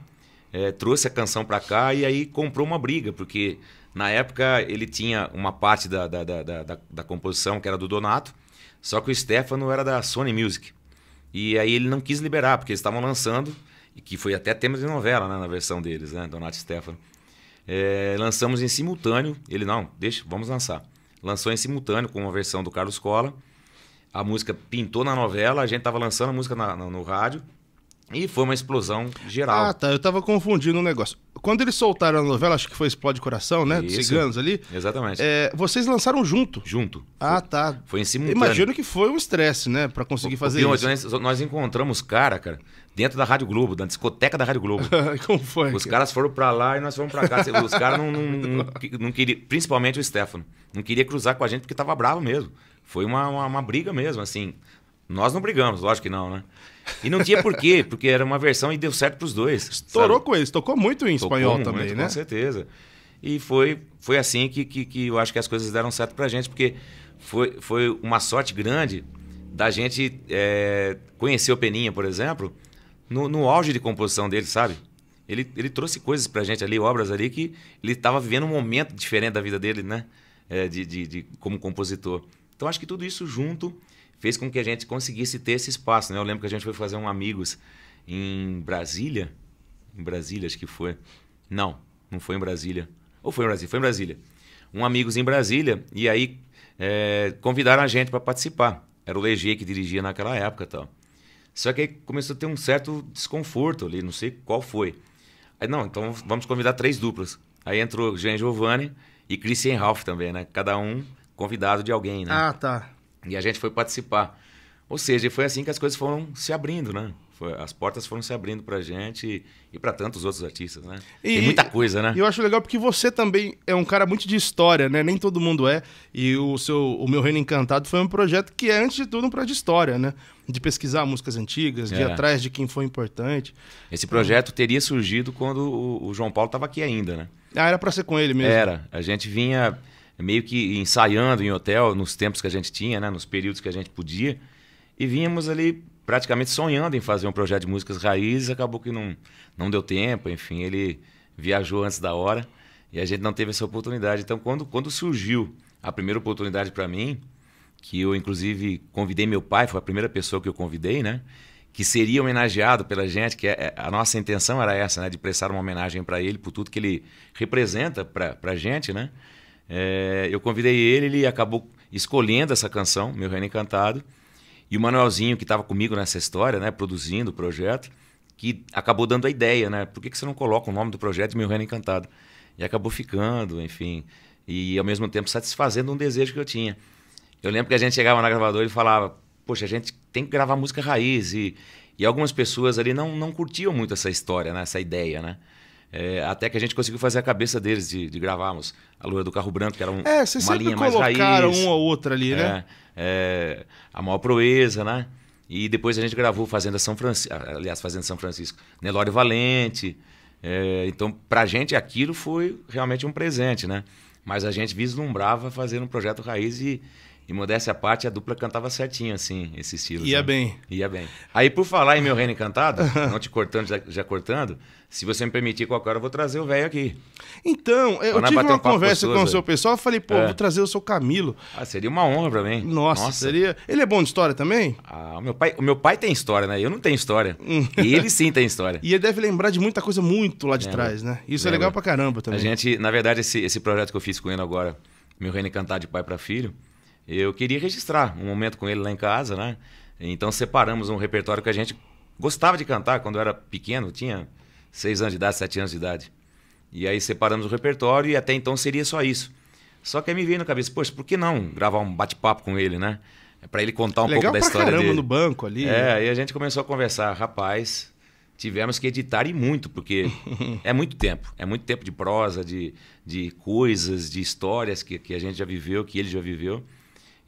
é, trouxe a canção para cá e aí comprou uma briga, porque na época ele tinha uma parte da, da, da, da, da composição que era do Donato, só que o Stefano era da Sony Music. E aí ele não quis liberar, porque eles estavam lançando, e que foi até tema de novela né, na versão deles, né? Donato e Stefano. É, lançamos em simultâneo. Ele, não, deixa, vamos lançar. Lançou em simultâneo com uma versão do Carlos Cola. A música pintou na novela, a gente estava lançando a música na, na, no rádio. E foi uma explosão geral. Ah, tá. Eu tava confundindo o um negócio. Quando eles soltaram a novela, acho que foi Explode Coração, né? Isso. Dos ciganos ali. Exatamente. É, vocês lançaram junto. Junto. Ah, foi, tá. Foi em simultâneo. Imagino que foi um estresse, né? Pra conseguir o, fazer o isso. Nós, nós encontramos cara, cara, dentro da Rádio Globo, da discoteca da Rádio Globo. Como foi? Os cara? caras foram pra lá e nós fomos pra cá. Os caras não, não, não, não queriam, principalmente o Stefano, não queria cruzar com a gente porque tava bravo mesmo. Foi uma, uma, uma briga mesmo, assim. Nós não brigamos, lógico que não, né? E não tinha porquê, porque era uma versão e deu certo para os dois. Estourou sabe? com eles, tocou muito em tocou espanhol muito, também, né? Com certeza. E foi, foi assim que, que, que eu acho que as coisas deram certo para gente, porque foi, foi uma sorte grande da gente é, conhecer o Peninha, por exemplo, no, no auge de composição dele, sabe? Ele, ele trouxe coisas para gente ali, obras ali, que ele estava vivendo um momento diferente da vida dele, né? É, de, de, de, como compositor. Então acho que tudo isso junto fez com que a gente conseguisse ter esse espaço. Né? Eu lembro que a gente foi fazer um Amigos em Brasília. Em Brasília, acho que foi. Não, não foi em Brasília. Ou foi em Brasília? Foi em Brasília. Um Amigos em Brasília. E aí é, convidaram a gente para participar. Era o Leger que dirigia naquela época tal. Só que aí começou a ter um certo desconforto ali, não sei qual foi. Aí, não, então vamos convidar três duplas. Aí entrou Jean Giovanni e Christian Ralph também, né? Cada um convidado de alguém, né? Ah, tá. E a gente foi participar. Ou seja, foi assim que as coisas foram se abrindo, né? as portas foram se abrindo para gente e, e para tantos outros artistas, né? E, Tem muita coisa, né? E eu acho legal porque você também é um cara muito de história, né? Nem todo mundo é. E o seu O Meu Reino Encantado foi um projeto que é, antes de tudo, um projeto de história, né? De pesquisar músicas antigas, de é. ir atrás de quem foi importante. Esse projeto então... teria surgido quando o, o João Paulo estava aqui ainda, né? Ah, era para ser com ele mesmo. Era. A gente vinha é meio que ensaiando em hotel nos tempos que a gente tinha, né? nos períodos que a gente podia. E vínhamos ali praticamente sonhando em fazer um projeto de músicas raízes, acabou que não, não deu tempo, enfim, ele viajou antes da hora e a gente não teve essa oportunidade. Então, quando, quando surgiu a primeira oportunidade para mim, que eu inclusive convidei meu pai, foi a primeira pessoa que eu convidei, né? Que seria homenageado pela gente, que é, é, a nossa intenção era essa, né? De prestar uma homenagem para ele por tudo que ele representa para a gente, né? É, eu convidei ele, ele acabou escolhendo essa canção, Meu Reino Encantado. E o Manuelzinho, que estava comigo nessa história, né, produzindo o projeto, que acabou dando a ideia, né? Por que, que você não coloca o nome do projeto Meu Reino Encantado? E acabou ficando, enfim. E ao mesmo tempo satisfazendo um desejo que eu tinha. Eu lembro que a gente chegava na gravadora e falava: Poxa, a gente tem que gravar música raiz. E, e algumas pessoas ali não, não curtiam muito essa história, né? essa ideia, né? É, até que a gente conseguiu fazer a cabeça deles de, de gravarmos a Lua do Carro Branco, que era um, é, uma linha mais raiz. um ou outro ali, né? É, é, a maior proeza, né? E depois a gente gravou Fazenda São Francisco, aliás, Fazenda São Francisco, Nelório Valente. É, então, pra gente aquilo foi realmente um presente, né? Mas a gente vislumbrava fazer um projeto raiz e e modéstia à parte, a dupla cantava certinho, assim, esse estilo. Ia sabe? Né? bem. Ia bem. Aí, por falar em Meu Reino Encantado, não te cortando, já, já, cortando, se você me permitir qualquer hora, eu vou trazer o velho aqui. Então, eu, eu tive uma um conversa com, o seu né? pessoal, eu falei, pô, é. vou trazer o seu Camilo. Ah, seria uma honra pra mim. Nossa, Nossa, seria. Ele é bom de história também? Ah, o meu pai, o meu pai tem história, né? Eu não tenho história. Hum. e ele sim tem história. E ele deve lembrar de muita coisa muito lá de é, né? trás, né? Isso é Lembra. é legal pra caramba também. A gente, na verdade, esse, esse projeto que eu fiz com ele agora, Meu Reino Encantado de Pai para Filho, eu queria registrar um momento com ele lá em casa, né? Então separamos um repertório que a gente gostava de cantar quando era pequeno, tinha seis anos de idade, sete anos de idade. E aí separamos o repertório e até então seria só isso. Só que aí me veio na cabeça, poxa, por que não gravar um bate-papo com ele, né? É Para ele contar um Legal pouco da história caramba dele. no banco ali. É, aí a gente começou a conversar, rapaz, tivemos que editar e muito, porque é muito tempo. É muito tempo de prosa, de, de coisas, de histórias que, que a gente já viveu, que ele já viveu.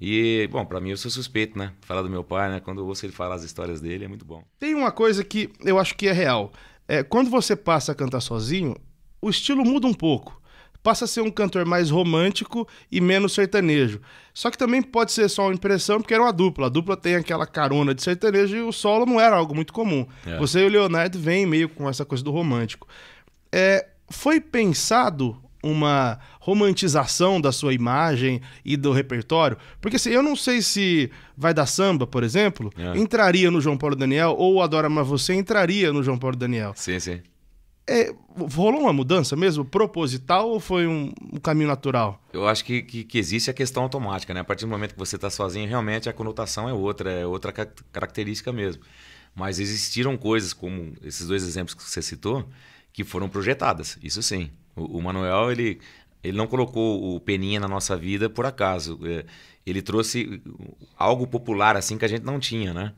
E, bom, para mim eu sou suspeito, né? Falar do meu pai, né? Quando eu ouço ele falar as histórias dele, é muito bom. Tem uma coisa que eu acho que é real. É, quando você passa a cantar sozinho, o estilo muda um pouco. Passa a ser um cantor mais romântico e menos sertanejo. Só que também pode ser só uma impressão, porque era uma dupla. A dupla tem aquela carona de sertanejo e o solo não era algo muito comum. É. Você e o Leonardo vêm meio com essa coisa do romântico. É, foi pensado uma romantização da sua imagem e do repertório? Porque assim, eu não sei se Vai Dar Samba, por exemplo, é. entraria no João Paulo Daniel ou Adora Mas Você entraria no João Paulo Daniel. Sim, sim. É, rolou uma mudança mesmo, proposital, ou foi um, um caminho natural? Eu acho que, que, que, existe a questão automática, né? A partir do momento que você está sozinho, realmente a conotação é outra, é outra característica mesmo. Mas existiram coisas, como esses dois exemplos que você citou, que foram projetadas, isso sim. O, o Manuel, ele, ele não colocou o Peninha na nossa vida por acaso. É, ele trouxe algo popular assim que a gente não tinha, né?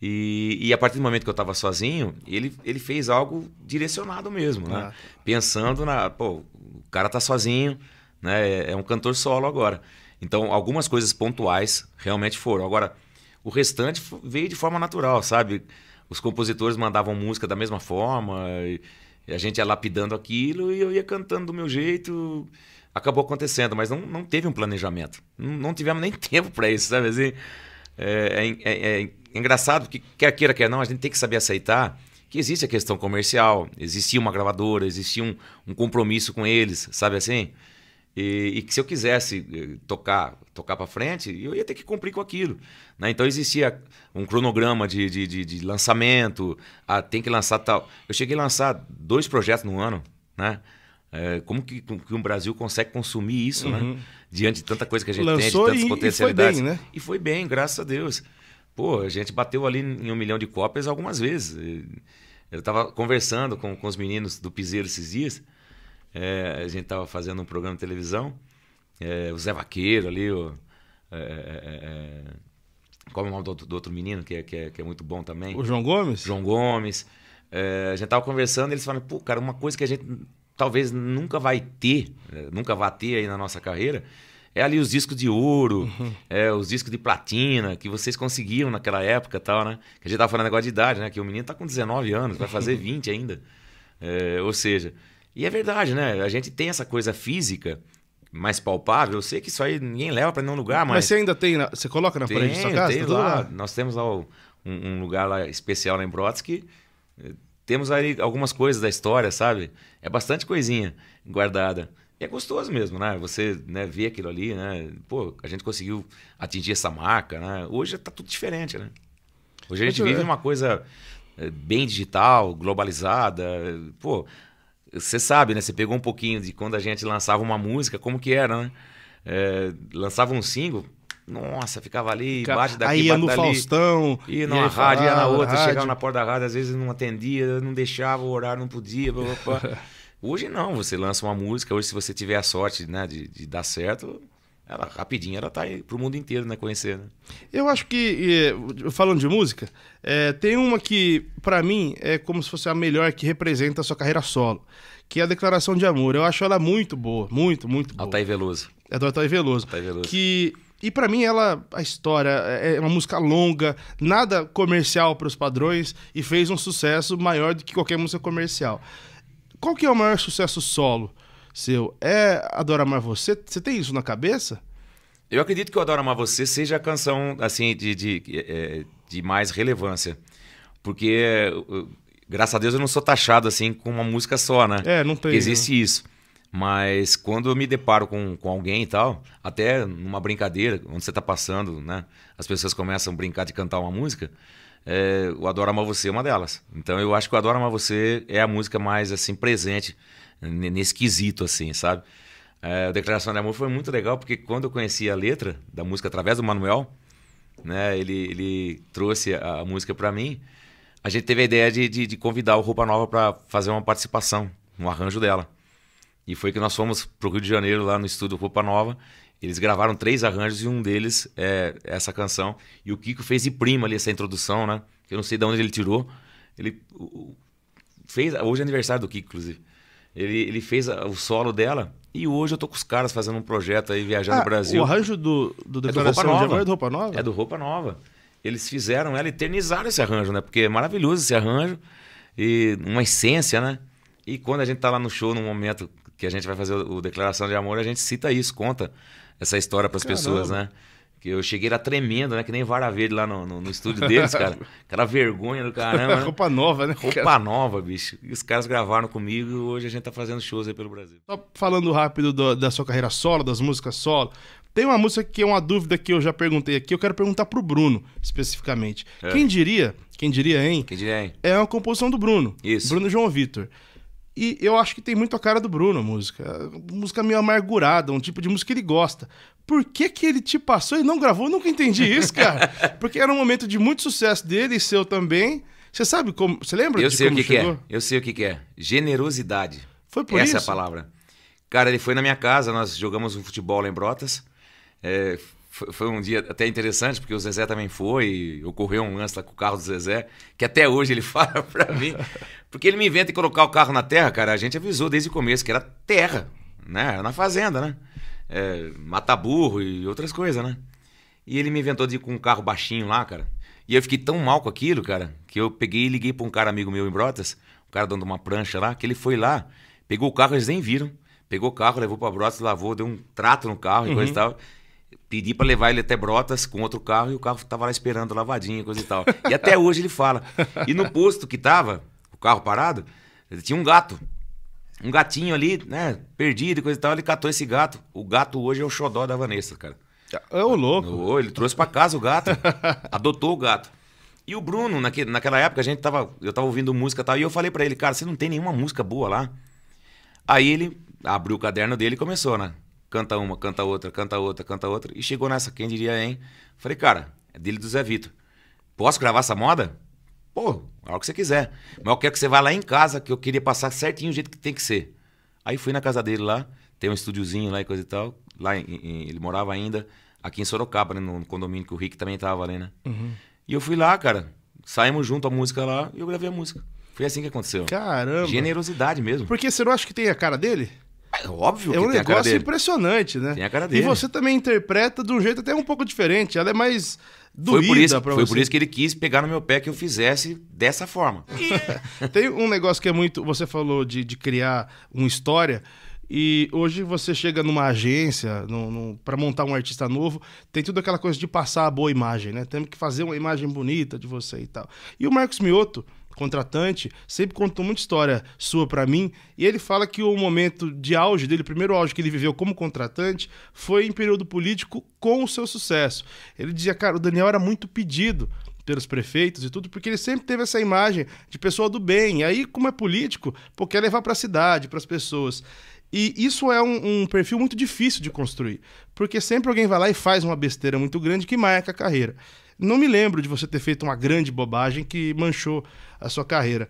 E, e a partir do momento que eu estava sozinho, ele, ele fez algo direcionado mesmo, né? Ah. Pensando na, pô, o cara tá sozinho, né? É, é um cantor solo agora. Então, algumas coisas pontuais realmente foram. Agora, o restante veio de forma natural, sabe? Os compositores mandavam música da mesma forma. E, e a gente ia lapidando aquilo e eu ia cantando do meu jeito. Acabou acontecendo, mas não, não teve um planejamento. Não, não tivemos nem tempo para isso, sabe? Assim, é é, é, é, é, engraçado que, quer queira, quer não, a gente tem que saber aceitar que existe a questão comercial, existia uma gravadora, existia um, um compromisso com eles, sabe assim? E, e, que se eu quisesse eh, tocar tocar para frente, eu ia ter que cumprir com aquilo. Né? Então existia um cronograma de, de, de, de lançamento, ah, tem que lançar tal. Eu cheguei a lançar dois projetos no ano, né? É, como que, que o Brasil consegue consumir isso, né? uhum. né? Diante de tanta coisa que a gente Lançou tem, de tantas e, potencialidades. E foi, bem, né? e foi bem, graças a Deus. Pô, a gente bateu ali em um milhão de cópias algumas vezes. Eu estava conversando com, com os meninos do Piseiro esses dias. É, a gente estava fazendo um programa de televisão, é, o Zé Vaqueiro ali, o, é, é, é, é qual é o nome do, do outro menino que é, que, que é, muito bom também? O João Gomes? João Gomes. a gente estava conversando e eles falaram, pô, cara, uma coisa que a gente talvez nunca vai ter, nunca vai ter aí na nossa carreira, é ali os discos de ouro, uhum. é, os discos de platina, que vocês conseguiam naquela época e tal, né? Que a gente tava falando negócio de idade, né? Que o menino tá com 19 anos, vai fazer 20 ainda. É, ou seja, e é verdade, né? A gente tem essa coisa física mais palpável. Eu sei que isso aí ninguém leva para nenhum lugar, mas... Mas você ainda tem... Na... Você coloca na tem, parede da sua casa? Tem tá lá. lá. Nós temos lá um, um, lugar lá especial lá em Brodsky. Temos aí algumas coisas da história, sabe? É bastante coisinha guardada. E é gostoso mesmo, né? Você né, vê aquilo ali, né? Pô, a gente conseguiu atingir essa marca, né? Hoje tá tudo diferente, né? Hoje a gente vive é. uma coisa eh, bem digital, globalizada. Pô, você sabe, né? Você pegou um pouquinho de quando a gente lançava uma música, como que era, né? É, lançava um single, nossa, ficava ali, bate daqui, aí ia bate no dali. Faustão. Ia numa ia rádio, ia na outra, rádio. chegava na porta da rádio, às vezes não atendia, não deixava o horário, não podia. Blá, blá, blá. hoje não, você lança uma música, hoje se você tiver a sorte né, de, de dar certo, ela rapidinho ela tá aí pro mundo inteiro, né? Conhecer, né? Eu acho que, falando de música, é, tem uma que, para mim, é como se fosse a melhor que representa a sua carreira solo, que é a Declaração de Amor. Eu acho ela muito boa, muito, muito boa. Altair Veloso. É do Altair Veloso. Altair Veloso. Que e para mim ela a história é, é uma música longa, nada comercial para os padrões e fez um sucesso maior do que qualquer música comercial. Qual que é o maior sucesso solo? seu é Adoro Amar Você? Você tem isso na cabeça? Eu acredito que o Adoro Amar Você seja a canção assim de, de, é, de mais relevância. Porque, uh, graças a Deus, eu não sou taxado assim com uma música só, né? É, não tem. existe né? isso. Mas quando eu me deparo com, com alguém e tal, até numa brincadeira, onde você está passando, né? As pessoas começam a brincar de cantar uma música é, o Adoro Amar Você é uma delas. Então eu acho que o Adoro Amar Você é a música mais assim presente nesse quesito, assim, sabe? É, a Declaração de Amor foi muito legal porque quando eu conheci a letra da música através do Manuel, né, ele, ele trouxe a, a música para mim. A gente teve a ideia de, de, de convidar o Roupa Nova para fazer uma participação, um arranjo dela. E foi que nós fomos pro Rio de Janeiro, lá no estúdio Roupa Nova, eles gravaram três arranjos e um deles é essa canção. E o Kiko fez de prima ali essa introdução, né? Eu não sei de onde ele tirou. Ele fez. Hoje é aniversário do Kiko, inclusive. Ele, ele fez o solo dela. E hoje eu tô com os caras fazendo um projeto aí, viajando ah, o Brasil. O arranjo do, do Declaração é do Roupa Nova. De é do Roupa Nova? É do Roupa Nova. Eles fizeram ela, eternizaram esse arranjo, né? Porque é maravilhoso esse arranjo. E uma essência, né? E quando a gente tá lá no show, no momento que a gente vai fazer o Declaração de Amor, a gente cita isso, conta essa história para as pessoas, né? Que eu cheguei era tremendo, né? Que nem vara verde lá no, no, no estúdio deles, cara. Aquela vergonha do caramba. Né? Roupa nova, né? Roupa cara? nova, bicho. E os caras gravaram comigo e hoje a gente tá fazendo shows aí pelo Brasil. Só falando rápido do, da sua carreira solo, das músicas solo. Tem uma música que é uma dúvida que eu já perguntei aqui, eu quero perguntar pro Bruno, especificamente. É. Quem diria, quem diria, hein? Quem diria, hein? É uma composição do Bruno. Isso. Bruno João Vitor. E eu acho que tem muito a cara do Bruno a música. A música meio amargurada, um tipo de música que ele gosta. Por que, que ele te passou e não gravou? Eu nunca entendi isso, cara. Porque era um momento de muito sucesso dele e seu também. Você sabe como. Você lembra eu sei o que, que, é. Eu sei o que, que é. Generosidade. Foi por Essa isso. Essa é a palavra. Cara, ele foi na minha casa, nós jogamos um futebol lá em Brotas. É, foi, um dia até interessante, porque o Zezé também foi, ocorreu um lance lá com o carro do Zezé, que até hoje ele fala para mim, porque ele me inventa em colocar o carro na terra, cara, a gente avisou desde o começo que era terra, né? Era na fazenda, né? É, mata burro e outras coisas, né? E ele me inventou de ir com um carro baixinho lá, cara. E eu fiquei tão mal com aquilo, cara, que eu peguei e liguei pra um cara amigo meu em Brotas, um cara dando uma prancha lá, que ele foi lá, pegou o carro, eles nem viram. Pegou o carro, levou pra Brotas, lavou, deu um trato no carro e uhum. coisa e uhum. tal. Pedi para levar ele até Brotas com outro carro e o carro tava lá esperando, lavadinho, coisa e tal. E até hoje ele fala. E no posto que tava, o carro parado, tinha um gato. Um gatinho ali, né? Perdido e coisa e tal. Ele catou esse gato. O gato hoje é o xodó da Vanessa, cara. É, é o louco. ele trouxe para casa o gato. adotou o gato. E o Bruno, naque, naquela época, a gente tava, eu tava ouvindo música e tal, e eu falei para ele, cara, você não tem nenhuma música boa lá? Aí ele abriu o caderno dele e começou, né? canta uma, canta outra, canta outra, canta outra. E chegou nessa, quem diria, hein? Falei, cara, é dele do Zé Vitor. Posso gravar essa moda? Pô, é o que você quiser. Mas eu quero que você vá lá em casa, que eu queria passar certinho o jeito que tem que ser. Aí fui na casa dele lá, tem um estúdiozinho lá e coisa e tal. Lá em, em, ele morava ainda aqui em Sorocaba, né, no condomínio que o Rick também tava ali, né? Uhum. E eu fui lá, cara. Saímos junto a música lá e eu gravei a música. Foi assim que aconteceu. Caramba. Generosidade mesmo. Porque você não acha que tem a cara dele? É óbvio é que É um negócio impressionante, né? Tem a cara dele. E você também interpreta de um jeito até um pouco diferente. Ela é mais doída foi por isso, você. por isso que ele quis pegar no meu pé que eu fizesse dessa forma. Tem um negócio que é muito... Você falou de, de criar uma história... E hoje você chega numa agência para montar um artista novo, tem tudo aquela coisa de passar a boa imagem, né? Temos que fazer uma imagem bonita de você e tal. E o Marcos Mioto, contratante, sempre contou muita história sua para mim, e ele fala que o momento de auge dele, o primeiro auge que ele viveu como contratante, foi em período político com o seu sucesso. Ele dizia, cara, o Daniel era muito pedido pelos prefeitos e tudo, porque ele sempre teve essa imagem de pessoa do bem. E aí, como é político, pô, quer levar para a cidade, para as pessoas. E isso é um, um, perfil muito difícil de construir, porque sempre alguém vai lá e faz uma besteira muito grande que marca a carreira. Não me lembro de você ter feito uma grande bobagem que manchou a sua carreira.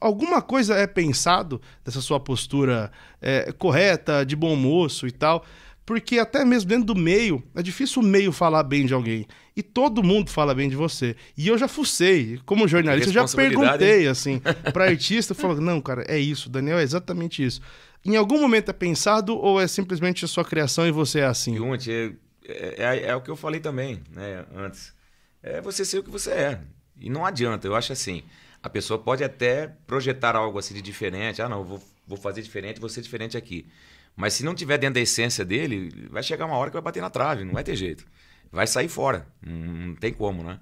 Alguma coisa é pensado dessa sua postura é, correta, de bom moço e tal, porque até mesmo dentro do meio, é difícil o meio falar bem de alguém. E todo mundo fala bem de você. E eu já fucei, como jornalista, eu já perguntei, hein? assim, para artista, falando, não, cara, é isso, Daniel, é exatamente isso. Em algum momento é pensado ou é simplesmente a sua criação e você é assim? Pergunte, é, é, é, é o que eu falei também, né, antes é você ser o que você é. E não adianta, eu acho assim. A pessoa pode até projetar algo assim de diferente. Ah, não, vou, vou fazer diferente, vou ser diferente aqui. Mas se não tiver dentro da essência dele, vai chegar uma hora que vai bater na trave, não vai ter jeito. Vai sair fora, não, tem como, né?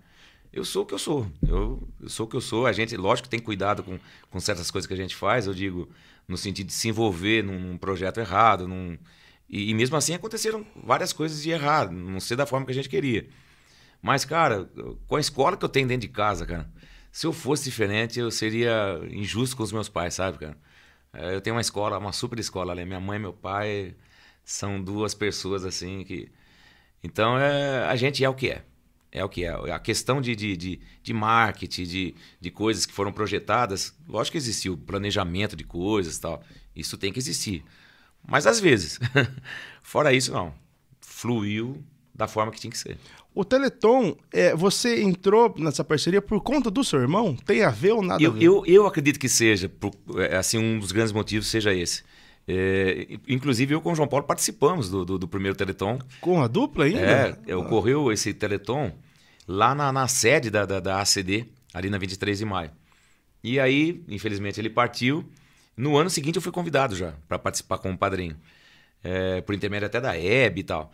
Eu sou o que eu sou, eu, eu sou o que eu sou. A gente, lógico, tem cuidado com, com certas coisas que a gente faz, eu digo, no sentido de se envolver num, num projeto errado, num, e, e, mesmo assim aconteceram várias coisas de errado, não ser da forma que a gente queria. Mas, cara, com a escola que eu tenho dentro de casa, cara, se eu fosse diferente, eu seria injusto com os meus pais, sabe, cara? Eh, eu tenho uma escola, uma super escola, ali. Minha mãe e meu pai são duas pessoas, assim, que... Então, é, a gente é o que é. É o que é. A questão de, de, de, de marketing, de, de coisas que foram projetadas, lógico que existiu planejamento de coisas e tal. Isso tem que existir. Mas às vezes, fora isso, não. Fluiu da forma que tinha que ser. O Teleton, é, você entrou nessa parceria por conta do seu irmão? Tem a ver ou nada eu, a ver? Eu, eu acredito que seja, por, é, assim, um dos grandes motivos seja esse. É, inclusive, eu com o João Paulo participamos do, do, do primeiro Teleton. Com a dupla ainda? É, é ah. ocorreu esse Teleton lá na, na sede da, da, da, ACD, ali na 23 de maio. E aí, infelizmente, ele partiu. No ano seguinte, eu fui convidado já para participar como padrinho. É, por intermédio até da EB e tal.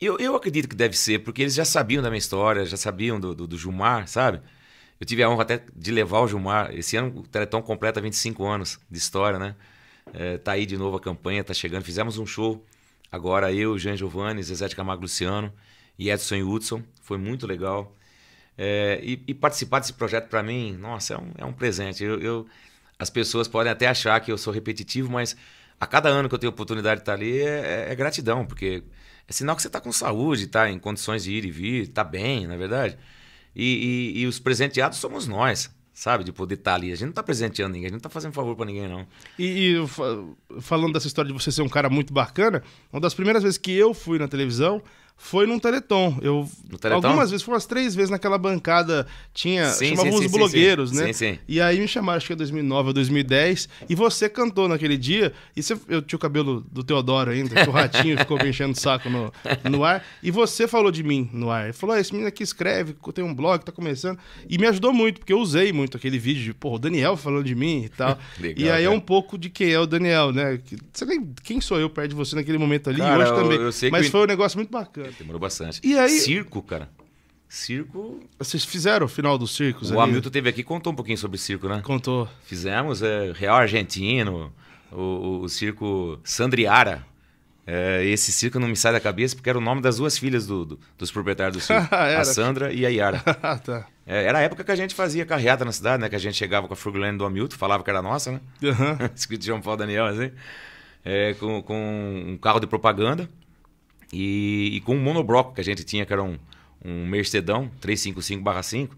Eu, eu acredito que deve ser, porque eles já sabiam da minha história, já sabiam do, do, do Jumar, sabe? Eu tive a honra até de levar o Jumar. Esse ano o Teleton completa 25 anos de história, né? É, tá aí de novo a campanha, tá chegando. Fizemos um show agora, eu, Jean Giovanni, Zezé de Camargo Luciano e Edson Hudson. Foi muito legal. É, e, e, participar desse projeto para mim, nossa, é um, é um presente. Eu, eu, as pessoas podem até achar que eu sou repetitivo, mas a cada ano que eu tenho a oportunidade de estar ali é, é, é gratidão, porque é sinal que você está com saúde, está em condições de ir e vir, está bem, na é verdade. E, e, e, os presenteados somos nós, sabe? De poder estar tá ali. A gente não está presenteando ninguém, a gente não está fazendo favor para ninguém, não. E, e, falando dessa história de você ser um cara muito bacana, uma das primeiras vezes que eu fui na televisão, foi num Teleton. Eu Teleton? algumas vezes, foi umas três vezes naquela bancada, tinha, sim, chamavam sim, os sim, blogueiros, né? Sim, sim. E aí me chamaram, acho que é 2009 ou 2010, e você cantou naquele dia, e você, eu tinha o cabelo do Teodoro ainda, que o ratinho ficou me enchendo o saco no, no ar, e você falou de mim no ar. Ele falou: ah, esse menino aqui escreve, tem um blog, tá começando", e me ajudou muito, porque eu usei muito aquele vídeo de, porra, o Daniel falando de mim e tal. Legal, e aí é cara. é um pouco de quem é o Daniel, né? Você nem quem sou eu perto de você naquele momento ali, cara, e hoje eu, também. Eu mas que... foi um negócio muito bacana. É, demorou bastante. E aí... Circo, cara. Circo. Vocês fizeram o final dos circos? O ali? Hamilton teve aqui contou um pouquinho sobre circo, né? Contou. Fizemos é, Real Argentino, o, o circo Sandriara. É, esse circo não me sai da cabeça porque era o nome das duas filhas do, do dos proprietários do circo, ah, a Sandra e a Yara. Ah, tá. é, era a época que a gente fazia carreata na cidade, né? Que a gente chegava com a furgulana do Hamilton, falava que era nossa, né? Uhum. Escrito João Paulo Daniel, assim. É, com, com um carro de propaganda. E, e com o um monobloco que a gente tinha, que era um, um Mercedão 355-5,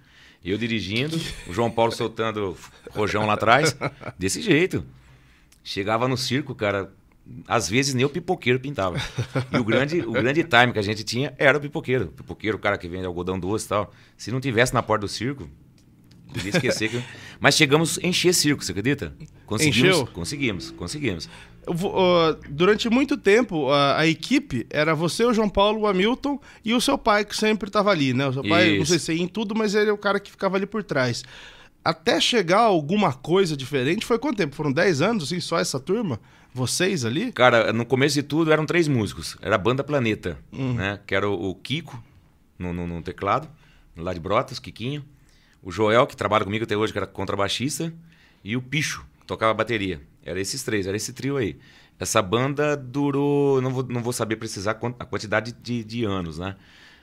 eu dirigindo, o João Paulo soltando rojão lá atrás, desse jeito. Chegava no circo, cara, às vezes nem o pipoqueiro pintava. E o grande, o grande time que a gente tinha era o pipoqueiro. O pipoqueiro, o cara que vende algodão doce e tal. Se não tivesse na porta do circo, podia esquecer que... Mas chegamos a encher circo, você acredita? Conseguimos, Encheu? conseguimos, conseguimos durante muito tempo, a, a, equipe era você, o João Paulo, o Hamilton e o seu pai, que sempre estava ali, né? O seu pai, Isso. não sei se ia em tudo, mas ele é o cara que ficava ali por trás. Até chegar alguma coisa diferente, foi quanto tempo? Foram 10 anos, assim, só essa turma? Vocês ali? Cara, no começo de tudo eram três músicos. Era a banda Planeta, hum. né? Que era o, Kiko, no, no, no, teclado, lá de Brotas, Quiquinho. O Joel, que trabalha comigo até hoje, que era contrabaixista. E o Picho, que tocava bateria. Era esses três, era esse trio aí. Essa banda durou, não vou, não vou saber precisar a quantidade de, de anos, né?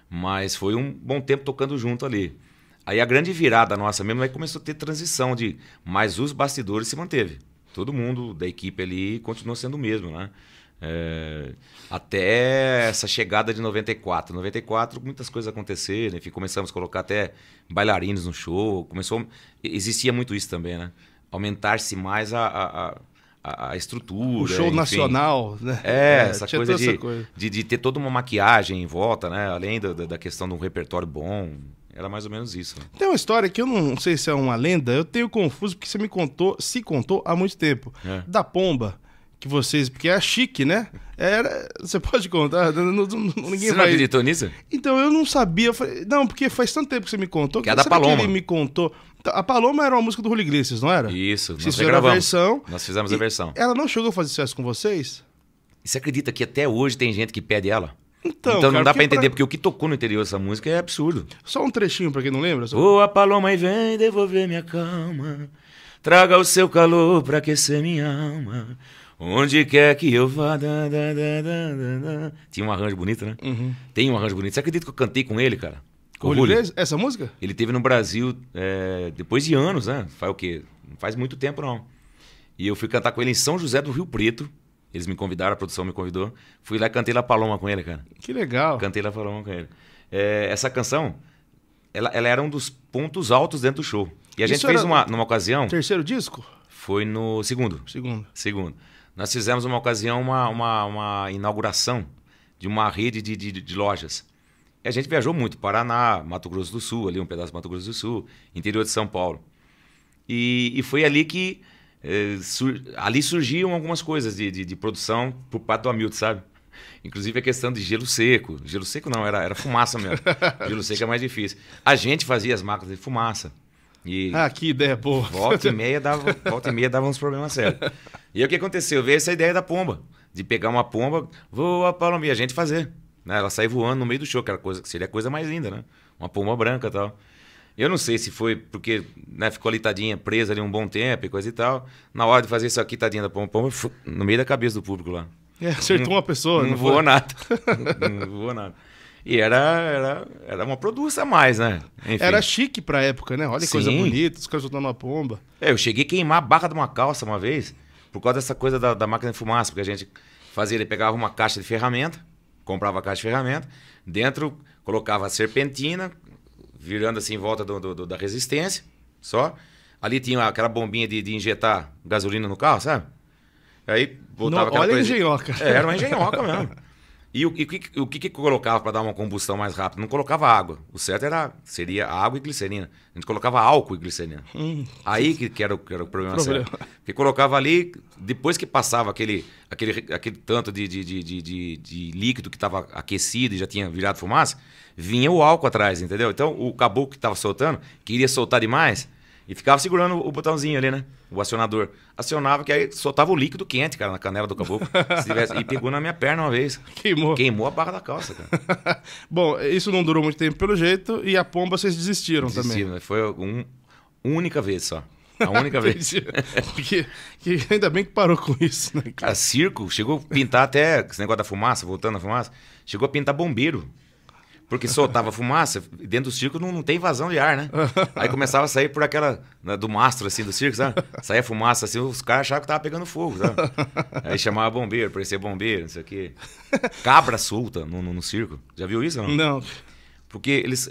Mas foi um bom tempo tocando junto ali. Aí a grande virada nossa mesmo aí é começou a ter transição de, mas os bastidores se manteve. Todo mundo da equipe ali continuou sendo o mesmo, né? É, até essa chegada de 94. 94, muitas coisas aconteceram, enfim, começamos a colocar até bailarinos no show, começou, existia muito isso também, né? Aumentar-se mais a, a a, a estrutura. O show enfim. nacional, né? É, é essa coisa, de, essa coisa. De, de, ter toda uma maquiagem em volta, né? Além da, da questão de um repertório bom. Era mais ou menos isso. Né? Tem uma história que eu não sei se é uma lenda, eu tenho confuso porque você me contou, se contou há muito tempo. É. Da pomba que vocês. Porque é chique, né? Era, você pode contar? Não, não, ninguém você vai... não acreditou nisso? Então eu não sabia. Eu falei, não, porque faz tanto tempo que você me contou. Que, é que é da Paloma. Que ele me contou. Então, a Paloma era uma música do Julio Iglesias, não era? Isso, nós fizeram a versão. Nós fizemos a versão. Ela não chegou a fazer sucesso com vocês? E você acredita que até hoje tem gente que pede ela? Então, então cara, não dá pra entender, pra... porque o que tocou no interior dessa música é absurdo. Só um trechinho pra quem não lembra. Só... a paloma e vem devolver minha calma. Traga o seu calor pra aquecer minha alma. Onde quer que eu vá. Da, da, da, Tinha um arranjo bonito, né? Uhum. Tem um arranjo bonito. Você acredita que eu cantei com ele, cara? Corrulho. Essa música? Ele teve no Brasil é, depois de anos, né? Faz o quê? Não faz muito tempo, não. E eu fui cantar com ele em São José do Rio Preto. Eles me convidaram, a produção me convidou. Fui lá e cantei La Paloma com ele, cara. Que legal. Cantei La Paloma com ele. É, essa canção, ela, ela, era um dos pontos altos dentro do show. E a Isso gente fez uma, numa ocasião. Terceiro disco? Foi no segundo. Segundo. Segundo. Nós fizemos uma ocasião, uma, uma, uma inauguração de uma rede de, de, de lojas. E a gente viajou muito, Paraná, Mato Grosso do Sul, ali um pedaço do Mato Grosso do Sul, interior de São Paulo. E, e foi ali que é, sur, ali surgiam algumas coisas de, de, de, produção por parte do Hamilton, sabe? Inclusive a questão de gelo seco. Gelo seco não, era, era fumaça mesmo. gelo seco é mais difícil. A gente fazia as máquinas de fumaça. E ah, que ideia boa. Volta e meia dava, volta e meia dava uns problemas sérios. E aí, o que aconteceu? Veio essa ideia da pomba, de pegar uma pomba, voa palomia, a gente fazer. Né? Ela sai voando no meio do show, era coisa que seria a coisa mais linda, né? Uma pomba branca e tal. Eu não sei se foi porque né, ficou ali tadinha presa ali um bom tempo e coisa e tal. Na hora de fazer isso aqui, tadinha da pomba, pomba no meio da cabeça do público lá. É, acertou não, uma pessoa. Não, não voou foi? nada. não voou nada. E era, era, era uma produça a mais, né? Enfim. Era chique pra época, né? Olha que Sim. coisa bonita, os caras soltando uma pomba. É, eu cheguei a queimar a barra de uma calça uma vez, por causa dessa coisa da, da máquina de fumaça, porque a gente fazia, ele pegava uma caixa de ferramenta, comprava a caixa de ferramenta, dentro colocava a serpentina, virando assim em volta do, do, da resistência, só. Ali tinha aquela bombinha de, de injetar gasolina no carro, sabe? Aí botava aquela olha coisa... engenhoca. É, era uma engenhoca mesmo. E o, e o que, que colocava para dar uma combustão mais rápida? Não colocava água. O certo era, seria água e glicerina. A gente colocava álcool e glicerina. Hum. Aí que, que, era o, que era o problema, problema. sério. Porque colocava ali, depois que passava aquele, aquele, aquele tanto de, de, de, de, de líquido que estava aquecido e já tinha virado fumaça, vinha o álcool atrás, entendeu? Então o caboclo que estava soltando, queria soltar demais, e ficava segurando o botãozinho ali, né? O acionador. Acionava, que aí soltava o líquido quente, cara, na canela do caboclo. Tivesse... E pegou na minha perna uma vez. Queimou. Queimou a barra da calça, cara. Bom, isso não durou muito tempo pelo jeito. E a pomba vocês desistiram também. Foi uma única vez só. A única vez. que ainda bem que parou com isso, né? Cara, ah, circo. Chegou a pintar até. Esse negócio da fumaça, voltando a fumaça. Chegou a pintar bombeiro. Porque soltava fumaça, dentro do circo não, não, tem vazão de ar, né? Aí começava a sair por aquela. Né, do mastro, assim, do circo, sabe? Saía fumaça, assim, os caras achavam que tava pegando fogo, sabe? Aí chamava bombeiro, parecia bombeiro, não sei o quê. Cabra solta no, no, no circo. Já viu isso? Não. não. Porque eles.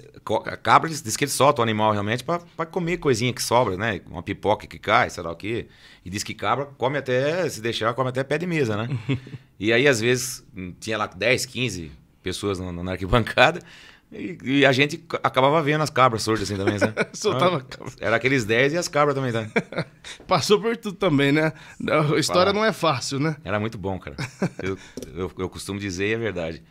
cabra eles, diz que eles soltam o animal realmente para comer coisinha que sobra, né? Uma pipoca que cai, sei lá o quê. E diz que cabra come até, se deixar, come até pé de mesa, né? e aí, às vezes, hum, tinha lá 10, 15 pessoas na, na arquibancada. E, e, a gente acabava vendo as cabras surdas assim também, né? Soltava ah, cabras. Era aqueles 10 e as cabras também, tá? Passou por tudo também, né? A história Fala. não é fácil, né? Era muito bom, cara. Eu, eu, eu costumo dizer e é verdade.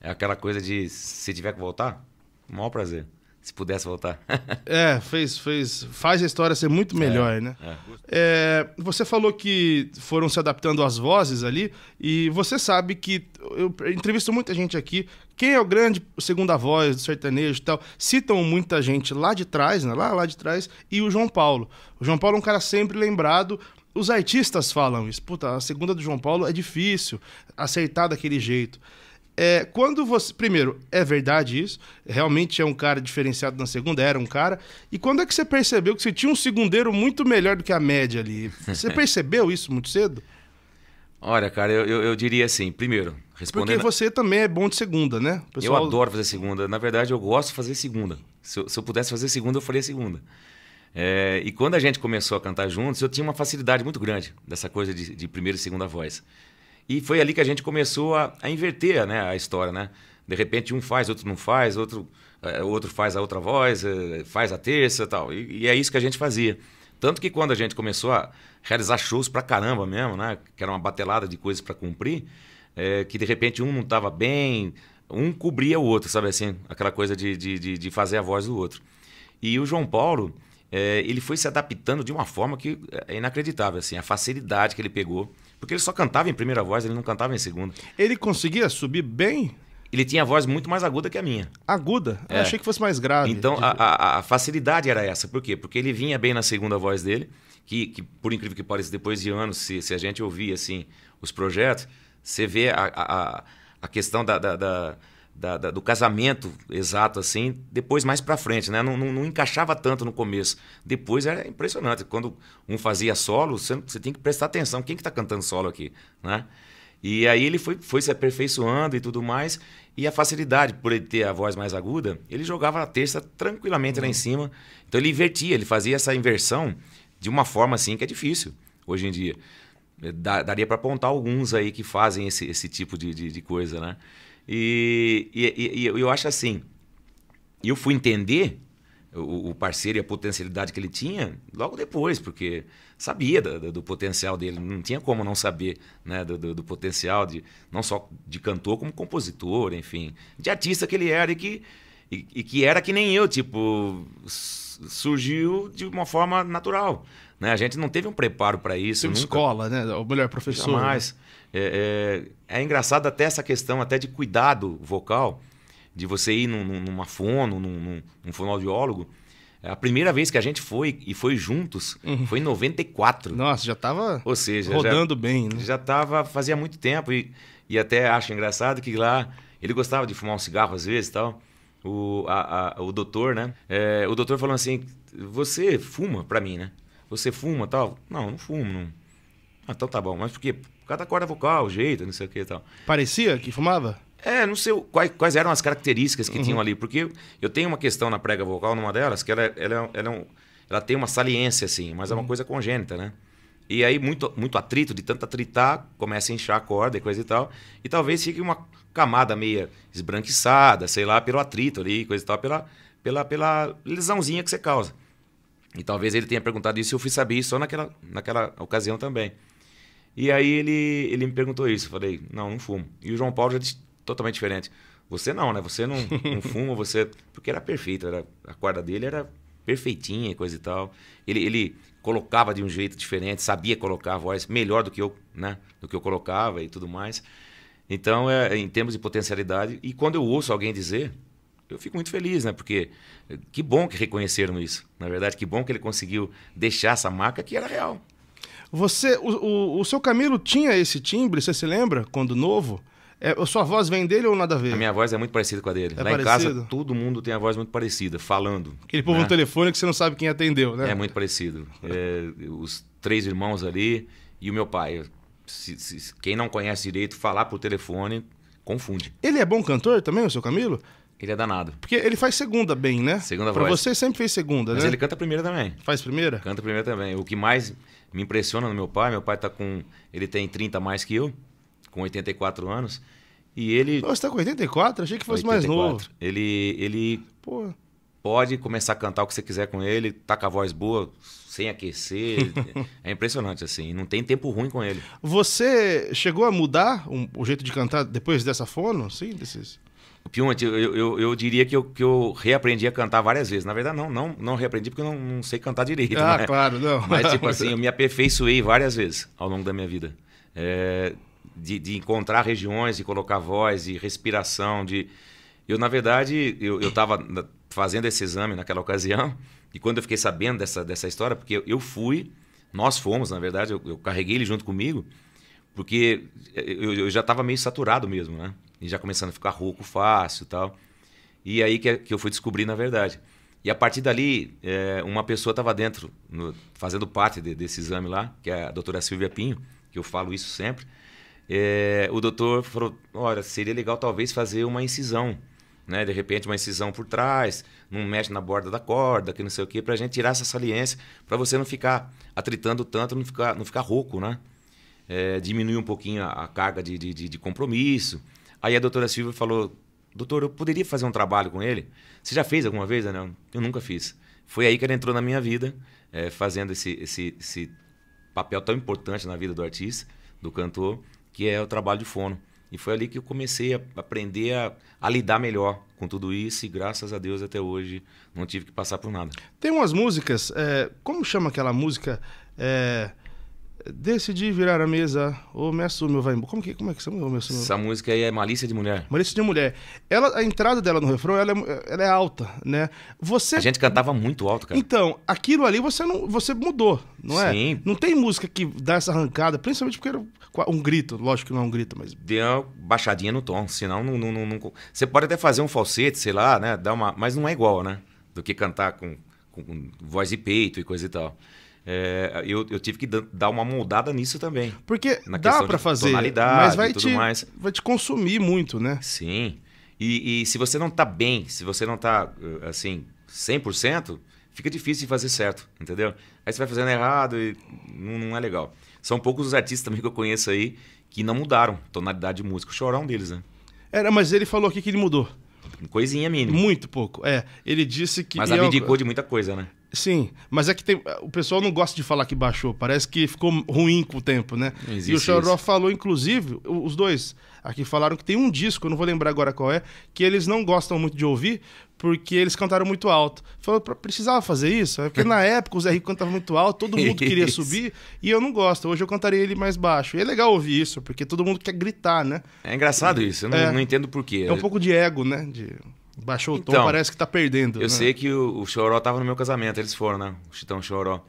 É aquela coisa de se tiver que voltar, o maior prazer se pudesse voltar. é, fez, fez, faz a história ser muito é, melhor, é, né? É. É, você falou que foram se adaptando às vozes ali, e você sabe que eu entrevisto muita gente aqui. Quem é o grande segunda voz do sertanejo e tal? Citam muita gente lá de trás, né? Lá, lá de trás, e o João Paulo. O João Paulo é um cara sempre lembrado, os artistas falam isso. Puta, a segunda do João Paulo é difícil aceitar daquele jeito. É, quando você. Primeiro, é verdade isso? Realmente é um cara diferenciado na segunda? Era um cara. E quando é que você percebeu que você tinha um segundeiro muito melhor do que a média ali? Você percebeu isso muito cedo? Olha, cara, eu, eu, eu, diria assim, primeiro, respondendo... Porque você também é bom de segunda, né? Pessoal... Eu adoro fazer segunda. Na verdade, eu gosto de fazer segunda. Se eu, se eu pudesse fazer segunda, eu faria segunda. É, e quando a gente começou a cantar juntos, eu tinha uma facilidade muito grande dessa coisa de, de primeira e segunda voz. E foi ali que a gente começou a, a inverter né, a história, né? De repente um faz, outro não faz, outro, uh, outro faz a outra voz, uh, faz a terça tal. E, e é isso que a gente fazia. Tanto que quando a gente começou a realizar shows pra caramba mesmo, né? Que era uma batelada de coisas para cumprir, é, que de repente um não tava bem, um cobria o outro, sabe assim? Aquela coisa de, de, de fazer a voz do outro. E o João Paulo, é, ele foi se adaptando de uma forma que é inacreditável, assim. A facilidade que ele pegou porque ele só cantava em primeira voz, ele não cantava em segunda. Ele conseguia subir bem? Ele tinha a voz muito mais aguda que a minha. Aguda? É. Eu achei que fosse mais grave. Então, de... a, a, facilidade era essa. Por quê? Porque ele vinha bem na segunda voz dele, que, que por incrível que pareça, depois de anos, se, se a gente ouvir assim, os projetos, você vê a, a, a questão da, da, da da, da, do casamento exato assim, depois mais para frente, né? Não, não, não, encaixava tanto no começo. Depois era impressionante. Quando um fazia solo, você, você tem que prestar atenção. Quem que tá cantando solo aqui, né? E aí ele foi, foi se aperfeiçoando e tudo mais. E a facilidade, por ele ter a voz mais aguda, ele jogava a terça tranquilamente uhum. lá em uhum. cima. Então ele invertia, ele fazia essa inversão de uma forma assim que é difícil hoje em dia. Eh, daria para apontar alguns aí que fazem esse, esse tipo de, de, de coisa, né? E, e, e, eu acho assim, eu fui entender o, o, parceiro e a potencialidade que ele tinha logo depois, porque sabia do, do, do potencial dele, não tinha como não saber né, do, do, potencial de não só de cantor, como compositor, enfim, de artista que ele era e que, e, e que era que nem eu, tipo, surgiu de uma forma natural. Né? A gente não teve um preparo para isso. Teve escola, né? Ou melhor, professor. Né? Jamais. Né? É, é, é, engraçado até essa questão até de cuidado vocal, de você ir num, numa fono, num, num, num fonoaudiólogo. É a primeira vez que a gente foi, e foi juntos, uhum. foi em 94. Nossa, já estava rodando já, bem, né? Já estava fazia muito tempo. E, e até acho engraçado que lá ele gostava de fumar um cigarro às vezes e tal. O, a, a, o doutor, né? É, o doutor falou assim: Você fuma pra mim, né? Você fuma tal? Não, não fumo. Não. Ah, então tá bom. Mas por quê? causa da corda vocal, o jeito, não sei o que e tal. Parecia que fumava? É, não sei quais, quais eram as características que uhum. tinham ali, porque eu tenho uma questão na prega vocal, numa delas, que ela, ela, é ela, ela, é ela tem uma saliência, assim, mas uhum. é uma uhum. coisa congênita, né? E aí, muito, muito atrito, de tanto atritar, começa a inchar a corda e coisa e tal. E talvez fique uma camada meia esbranquiçada, sei lá, pelo atrito ali, coisa e tal, pela, pela, pela lesãozinha que você causa. E talvez ele tenha perguntado isso e eu fui saber isso só naquela, naquela ocasião também. E aí ele, ele me perguntou isso. Eu falei, não, não fumo. E o João Paulo já disse totalmente diferente. Você não, né? Você não, não fuma, você. Porque era perfeito, era, a corda dele era perfeitinha e coisa e tal. Ele, ele colocava de um jeito diferente, sabia colocar a voz melhor do que eu, né? Do que eu colocava e tudo mais. Então, é, em termos de potencialidade, e quando eu ouço alguém dizer, eu fico muito feliz, né? Porque eh, que bom que reconheceram isso. Na verdade, que bom que ele conseguiu deixar essa marca que era real. Você, o, o, o seu Camilo tinha esse timbre, você se lembra, quando novo? É, a sua voz vem dele ou nada a ver? A minha voz é muito parecida com a dele. É Lá parecido? em casa, todo mundo tem a voz muito parecida, falando. Aquele povo né? no telefone que você não sabe quem atendeu, né? É muito parecido. É, os três irmãos ali e o meu pai. Se, se, quem não conhece direito, falar por telefone confunde. Ele é bom cantor também, o seu Camilo? Ele é danado. Porque ele faz segunda bem, né? Segunda pra voz. Pra você sempre fez segunda, Mas né? Mas ele canta primeira também. Faz primeira? Canta primeira também. O que mais me impressiona no meu pai. Meu pai tá com. Ele tem 30 mais que eu, com 84 anos. E ele. Nossa, tá com 84? Achei que fosse 84. mais novo. Ele. ele Pô. Pode começar a cantar o que você quiser com ele, tá com a voz boa, sem aquecer. é impressionante, assim. Não tem tempo ruim com ele. Você chegou a mudar o jeito de cantar depois dessa fono? Sim, desses... Piunt, eu, eu, eu, diria que eu, que eu reaprendi a cantar várias vezes. Na verdade, não, não, não reaprendi porque eu não, não sei cantar direito. Ah, né? claro, não. Mas, tipo assim, eu me aperfeiçoei várias vezes ao longo da minha vida. É, de, de, encontrar regiões, de colocar voz, de respiração, de... Eu, na verdade, eu estava fazendo esse exame naquela ocasião e quando eu fiquei sabendo dessa, dessa história, porque eu fui, nós fomos, na verdade, eu, eu carreguei ele junto comigo, porque eu, eu já estava meio saturado mesmo, né? e já começando a ficar rouco fácil e tal. E aí que, que eu fui descobrir, na verdade. E a partir dali, é, uma pessoa estava dentro, no, fazendo parte de, desse exame lá, que é a doutora Silvia Pinho, que eu falo isso sempre. É, o doutor falou: olha, seria legal talvez fazer uma incisão, né? De repente, uma incisão por trás, não mexe na borda da corda, que não sei o quê, para a gente tirar essa saliência, para você não ficar atritando tanto, não ficar, não ficar rouco, né? É, diminuir um pouquinho a, a carga de, de, de compromisso. Aí a doutora Silvia falou: Doutor, eu poderia fazer um trabalho com ele? Você já fez alguma vez, Anel? Eu nunca fiz. Foi aí que ele entrou na minha vida, é, fazendo esse, esse, esse papel tão importante na vida do artista, do cantor, que é o trabalho de fono. E foi ali que eu comecei a aprender a, a, lidar melhor com tudo isso e graças a Deus até hoje não tive que passar por nada. Tem umas músicas, é, como chama aquela música? É, Decidi virar a mesa, ou me assume ou vai embora. Como, que, como é que chama? me assume, Essa música aí é Malícia de Mulher. Malícia de Mulher. Ela, a entrada dela no refrão, ela é, ela é alta, né? Você... A gente cantava muito alto, cara. Então, aquilo ali você não você mudou, não é? Sim. Não tem música que dá essa arrancada, principalmente porque era um grito. Lógico que não é um grito, mas... Deu uma baixadinha no tom, senão não... não, não, não... Você pode até fazer um falsete, sei lá, né? Dá uma... Mas não é igual, né? Do que cantar com, com, com voz e peito e coisa e tal. É, eu, eu tive que dar uma moldada nisso também. Porque na dá para fazer, mas vai te, mais. vai te consumir muito, né? Sim. E, e se você não tá bem, se você não tá, eh, assim, 100%, fica difícil de fazer certo, entendeu? Aí você vai fazendo errado e não, não é legal. São poucos os artistas também que eu conheço aí que não mudaram tonalidade de música. O Chorão deles, né? Era, mas ele falou aqui que ele mudou. Coisinha mínima. Muito pouco, é. Ele disse que... Mas é abdicou eu... de muita coisa, né? Sim, mas é que tem, o pessoal não gosta de falar que baixou, parece que ficou ruim com o tempo, né? e o Choró falou, inclusive, os dois aqui falaram que tem um disco, eu não vou lembrar agora qual é, que eles não gostam muito de ouvir porque eles cantaram muito alto. Falou, precisava fazer isso? É porque na época o Zé Rico cantava muito alto, todo mundo queria subir e eu não gosto. Hoje eu cantaria ele mais baixo. E é legal ouvir isso, porque todo mundo quer gritar, né? É engraçado isso, eu não, é, não entendo porquê. É um pouco de ego, né? De... Baixou o tom, então, parece que tá perdendo. Eu né? sei que o, o Choró tava no meu casamento, eles foram, né? O Chitão Choró.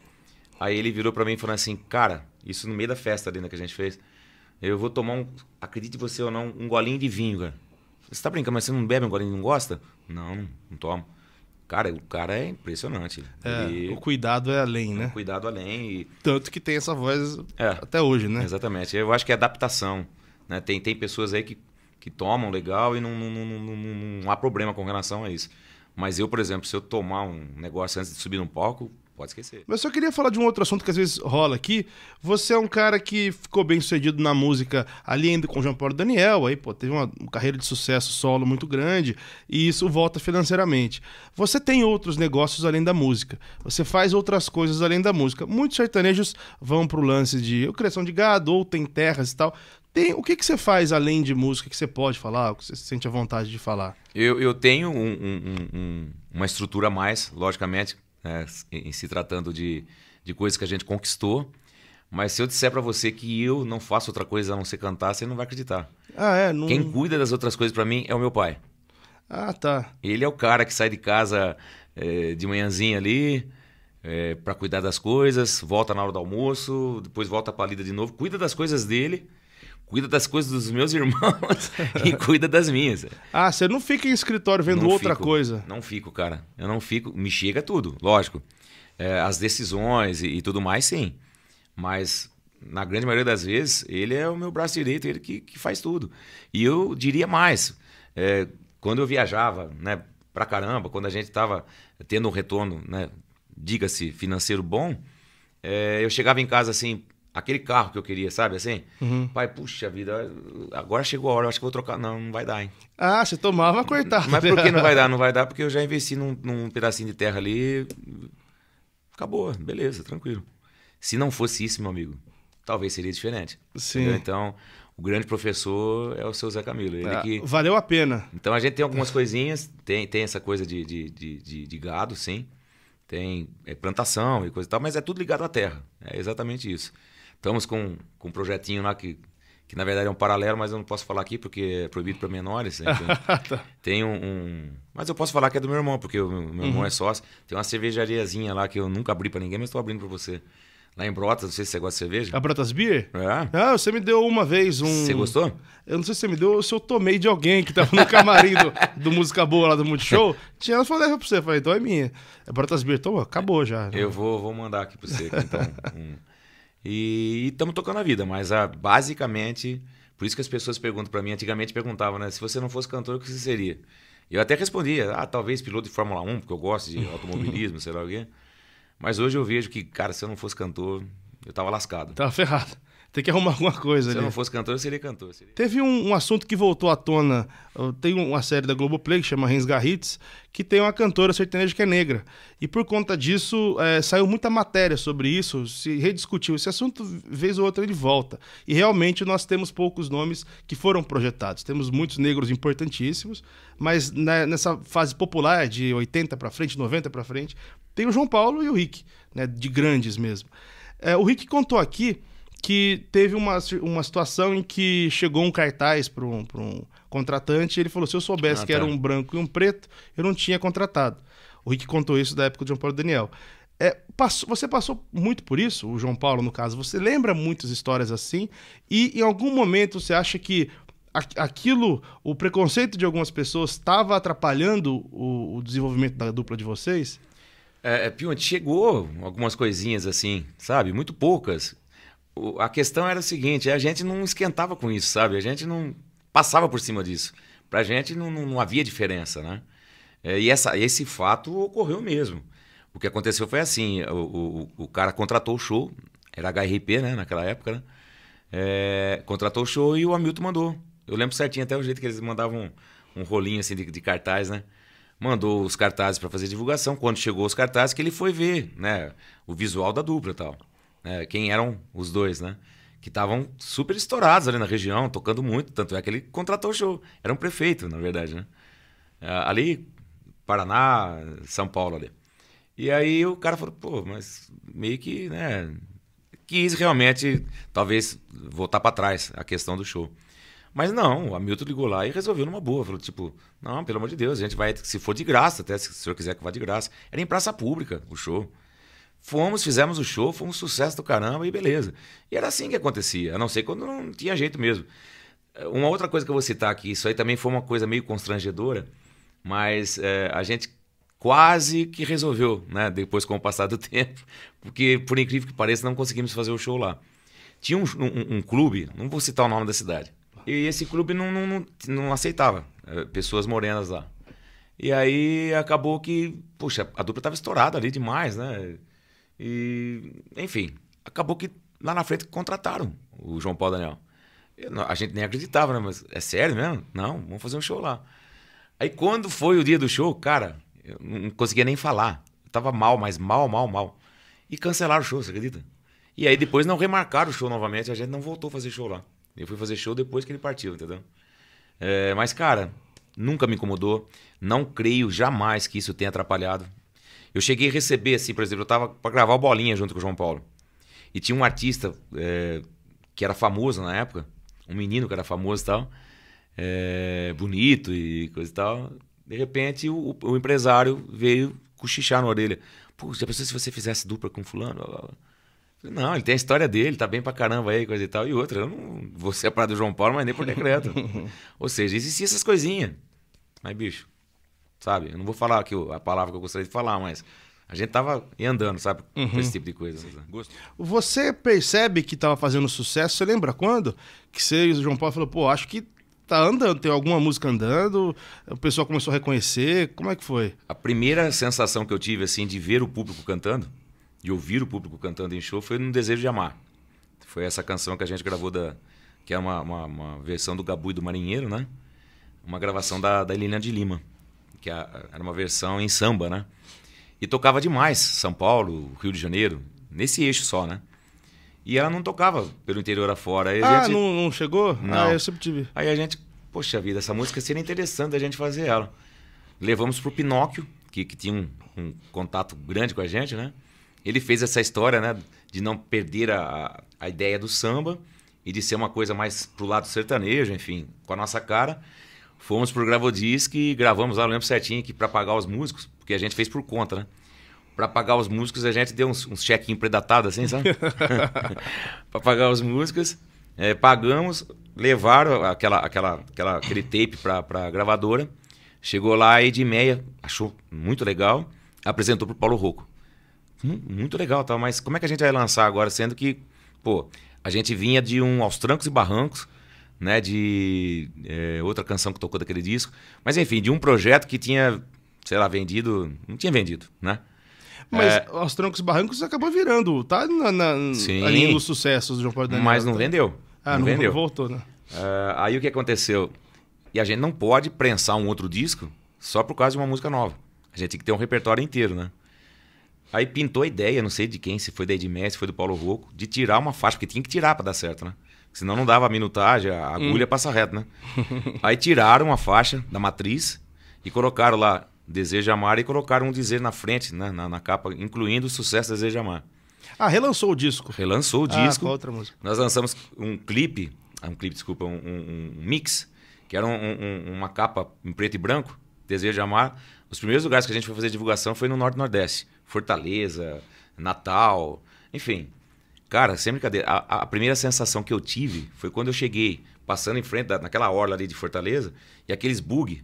Aí ele virou para mim e falou assim: Cara, isso no meio da festa ainda que a gente fez, eu vou tomar um, acredite você ou não, um golinho de vinho, cara. Você tá brincando, mas você não bebe um golinho, não gosta? Não, não, não tomo. Cara, o cara é impressionante. É, ele... O cuidado é além, né? O cuidado além. E... Tanto que tem essa voz é, até hoje, né? Exatamente. Eu acho que é adaptação. Né? Tem, tem pessoas aí que que tomam legal e não, não, não, não, há problema com relação a isso. Mas eu, por exemplo, se eu tomar um negócio antes de subir num palco, pode esquecer. Mas eu só queria falar de um outro assunto que às vezes rola aqui. Você é um cara que ficou bem sucedido na música ali ainda com o João Paulo Daniel, aí pô, teve uma, uma carreira de sucesso solo muito grande e isso volta financeiramente. Você tem outros negócios além da música. Você faz outras coisas além da música. Muitos sertanejos vão pro lance de criação de gado ou tem terras e tal tem, o que, que você faz além de música que você pode falar, o que você sente a vontade de falar? Eu, eu tenho um, um, um, uma estrutura a mais, logicamente, né, em se tratando de, de coisas que a gente conquistou. Mas se eu disser para você que eu não faço outra coisa a não ser cantar, você não vai acreditar. Ah, é? Não... Quem cuida das outras coisas para mim é o meu pai. Ah, tá. Ele é o cara que sai de casa é, de manhãzinha ali é, para cuidar das coisas, volta na hora do almoço, depois volta para a lida de novo, cuida das coisas dele cuida das coisas dos meus irmãos e cuida das minhas. Ah, você não fica em escritório vendo não outra fico, coisa? Não fico, cara. Eu não fico. Me chega tudo, lógico. É, as decisões e, e, tudo mais, sim. Mas, na grande maioria das vezes, ele é o meu braço direito, ele que, que faz tudo. E eu diria mais. É, quando eu viajava, né, pra caramba, quando a gente tava tendo um retorno, né, diga-se, financeiro bom, é, eu chegava em casa assim, aquele carro que eu queria, sabe assim? Uhum. Pai, puxa vida, agora chegou a hora, eu acho que vou trocar. Não, não vai dar, hein? Ah, você tomava coitado. Mas por que não vai dar? Não vai dar porque eu já investi num, num pedacinho de terra ali. Acabou, beleza, tranquilo. Se não fosse isso, meu amigo, talvez seria diferente. Sim. Entendeu? Então, o grande professor é o seu Zé Camilo. Ele ah, que... Valeu a pena. Então, a gente tem algumas coisinhas, tem, tem essa coisa de, de, de, de, de gado, sim. Tem é plantação e coisa e tal, mas é tudo ligado à terra. É exatamente isso. Estamos com, com um projetinho lá que, que, na verdade, é um paralelo, mas eu não posso falar aqui porque é proibido para menores. Né? Então, tá. tem um, um, Mas eu posso falar que é do meu irmão, porque o meu irmão uhum. é sócio. Tem uma cervejariazinha lá que eu nunca abri para ninguém, mas estou abrindo para você. Lá em Brotas, não sei se você gosta de cerveja. A Brotas Beer? É. Ah, você me deu uma vez um. Você gostou? Eu não sei se você me deu ou se eu tomei de alguém que tava no camarim do, do Música Boa lá do Multishow. Tinha ela falou, leva pra você. Eu falei, então é minha. A é Brotas Beer, toma, acabou já. Né? Eu vou, vou mandar aqui pra você. Então, um... E estamos tocando a vida, mas a, ah, basicamente, por isso que as pessoas perguntam para mim, antigamente perguntavam, né? Se você não fosse cantor, o que você seria? Eu até respondia, ah, talvez piloto de Fórmula 1, porque eu gosto de automobilismo, sei lá o quê. Mas hoje eu vejo que, cara, se eu não fosse cantor, eu tava lascado. Tava ferrado. Tem que arrumar alguma coisa Se ali. eu não fosse cantor, eu seria cantor. Seria. Teve um, um, assunto que voltou à tona. Tem uma série da Globoplay que chama Rens Garritz, que tem uma cantora sertaneja que é negra. E por conta disso, é, saiu muita matéria sobre isso, se rediscutiu. Esse assunto, vez ou outra, ele volta. E realmente nós temos poucos nomes que foram projetados. Temos muitos negros importantíssimos, mas né, nessa fase popular, de 80 para frente, 90 para frente, tem o João Paulo e o Rick, né, de grandes mesmo. É, o Rick contou aqui que teve uma, uma situação em que chegou um cartaz para um, um contratante e ele falou: se eu soubesse ah, tá. que era tá. um branco e um preto, eu não tinha contratado. O Rick contou isso da época do João Paulo Daniel. É, passou, você passou muito por isso, o João Paulo, no caso. Você lembra muitas histórias assim e em algum momento você acha que aquilo, o preconceito de algumas pessoas estava atrapalhando o, o, desenvolvimento da dupla de vocês? É, é Pion, chegou algumas coisinhas assim, sabe? Muito poucas a questão era a seguinte: a gente não esquentava com isso, sabe? A gente não passava por cima disso. Para a gente não, não, não, havia diferença, né? É, e essa, esse fato ocorreu mesmo. O que aconteceu foi assim: o, o, o cara contratou o show, era HRP, né? Naquela época, né? É, contratou o show e o Hamilton mandou. Eu lembro certinho até o jeito que eles mandavam um, um rolinho assim de, de cartaz, né? Mandou os cartazes para fazer divulgação. Quando chegou os cartazes, que ele foi ver, né? O visual da dupla e tal é, quem eram os dois, né? Que estavam super estourados ali na região, tocando muito, tanto é que ele contratou o show. Era um prefeito, na verdade, né? Ah, ali, Paraná, São Paulo ali. E aí o cara falou, pô, mas meio que, né? Quis realmente, talvez, voltar para trás a questão do show. Mas não, o Hamilton ligou lá e resolveu numa boa. Falou, tipo, não, pelo amor de Deus, a gente vai, se for de graça, até se o senhor quiser que vá de graça. Era em praça pública o show. Fomos, fizemos o show, foi um sucesso do caramba e beleza. E era assim que acontecia, a não ser quando não tinha jeito mesmo. Eh, uma outra coisa que eu vou citar aqui, isso aí também foi uma coisa meio constrangedora, mas é, a gente quase que resolveu, né? Depois com o passar do tempo, porque por incrível que pareça não conseguimos fazer o show lá. Tinha um, um, um clube, não vou citar o nome da cidade, e esse clube não, não, não, não aceitava eh, pessoas morenas lá. E aí acabou que, puxa, a dupla estava estourada ali demais, né? E, enfim, acabou que lá na frente contrataram o João Paulo Daniel. Eu, a gente nem acreditava, né? Mas é sério mesmo? Não, vamos fazer um show lá. Aí quando foi o dia do show, cara, eu não conseguia nem falar. Eu tava mal, mas mal, mal, mal. E cancelaram o show, você acredita? E aí depois não remarcaram o show novamente, a gente não voltou a fazer show lá. Eu fui fazer show depois que ele partiu, entendeu? É, mas, cara, nunca me incomodou. Não creio jamais que isso tenha atrapalhado eu cheguei a receber, assim, por exemplo, eu tava para gravar Bolinha junto com o João Paulo. E tinha um artista é, que era famoso na época, um menino que era famoso e tal, é, bonito e coisa e tal. De repente, o, o empresário veio cochichar na orelha. Pô, já pensou se você fizesse dupla com fulano? Não, ele tem a história dele, tá bem pra caramba aí, coisa e tal. E outra, eu não vou separar do João Paulo, mas nem por decreto. Ou seja, existiam essas coisinhas. Mas, bicho, sabe? Eu não vou falar aqui a palavra que eu gostaria de falar, mas a gente tava andando, sabe? Uhum. Esse tipo de coisa. Você percebe que tava fazendo sucesso, você lembra quando? Que você e o João Paulo falou, pô, acho que tá andando, tem alguma música andando, o pessoal começou a reconhecer, como é que foi? A primeira sensação que eu tive, assim, de ver o público cantando, de ouvir o público cantando em show, foi no Desejo de Amar. Foi essa canção que a gente gravou, da, que é uma, uma, uma versão do Gabu e do Marinheiro, né? Uma gravação da, da Helena de Lima que era uma versão em samba, né? E tocava demais São Paulo, Rio de Janeiro, nesse eixo só, né? E ela não tocava pelo interior afora. Aí ah, gente... não, não, chegou? Ah, não. Ah, eu sempre tive. Aí a gente, poxa vida, essa música seria interessante a gente fazer ela. Levamos pro Pinóquio, que, que tinha um, um contato grande com a gente, né? Ele fez essa história, né? De não perder a, a ideia do samba e de ser uma coisa mais pro lado sertanejo, enfim, com a nossa cara. Fomos pro Gravodisc e gravamos lá, lembro certinho que para pagar os músicos, porque a gente fez por conta, né? Para pagar os músicos, a gente deu uns, uns chequinhos predatados assim, sabe? para pagar os músicos, é, pagamos, levaram aquela, aquela, aquela, aquele tape para a gravadora. Chegou lá, de meia achou muito legal, apresentou pro Paulo Rocco. Hum, muito legal, tá? mas como é que a gente vai lançar agora, sendo que, pô, a gente vinha de um aos trancos e barrancos, né? De é, outra canção que tocou daquele disco. Mas enfim, de um projeto que tinha, sei lá, vendido. Não tinha vendido, né? Mas é... trancos e barrancos acabou virando, tá? Na, na, Sim, ali nos sucessos do João Paulo Daniel. Mas não tá? vendeu. Ah, não, não vendeu. Voltou, né? Uh, aí o que aconteceu? E a gente não pode prensar um outro disco só por causa de uma música nova. A gente tem que ter um repertório inteiro, né? Aí pintou a ideia, não sei de quem, se foi da Edmé, se foi do Paulo Rocco, de tirar uma faixa, porque tinha que tirar para dar certo, né? Senão não dava a minutagem, a agulha hum. passa reto, né? Aí tiraram a faixa da matriz e colocaram lá Deseja Amar e colocaram um dizer na frente, né? na, na capa, incluindo o sucesso Deseja Amar. Ah, relançou o disco. Relançou o ah, disco. Ah, outra música? Nós lançamos um clipe, ah, um clipe, desculpa, um, um, mix, que era um, uma capa em preto e branco, Deseja Amar. Os primeiros lugares que a gente foi fazer divulgação foi no Norte Nordeste. Fortaleza, Natal, enfim, Cara, sem brincadeira, a, a, primeira sensação que eu tive foi quando eu cheguei passando em frente da, naquela orla ali de Fortaleza e aqueles bug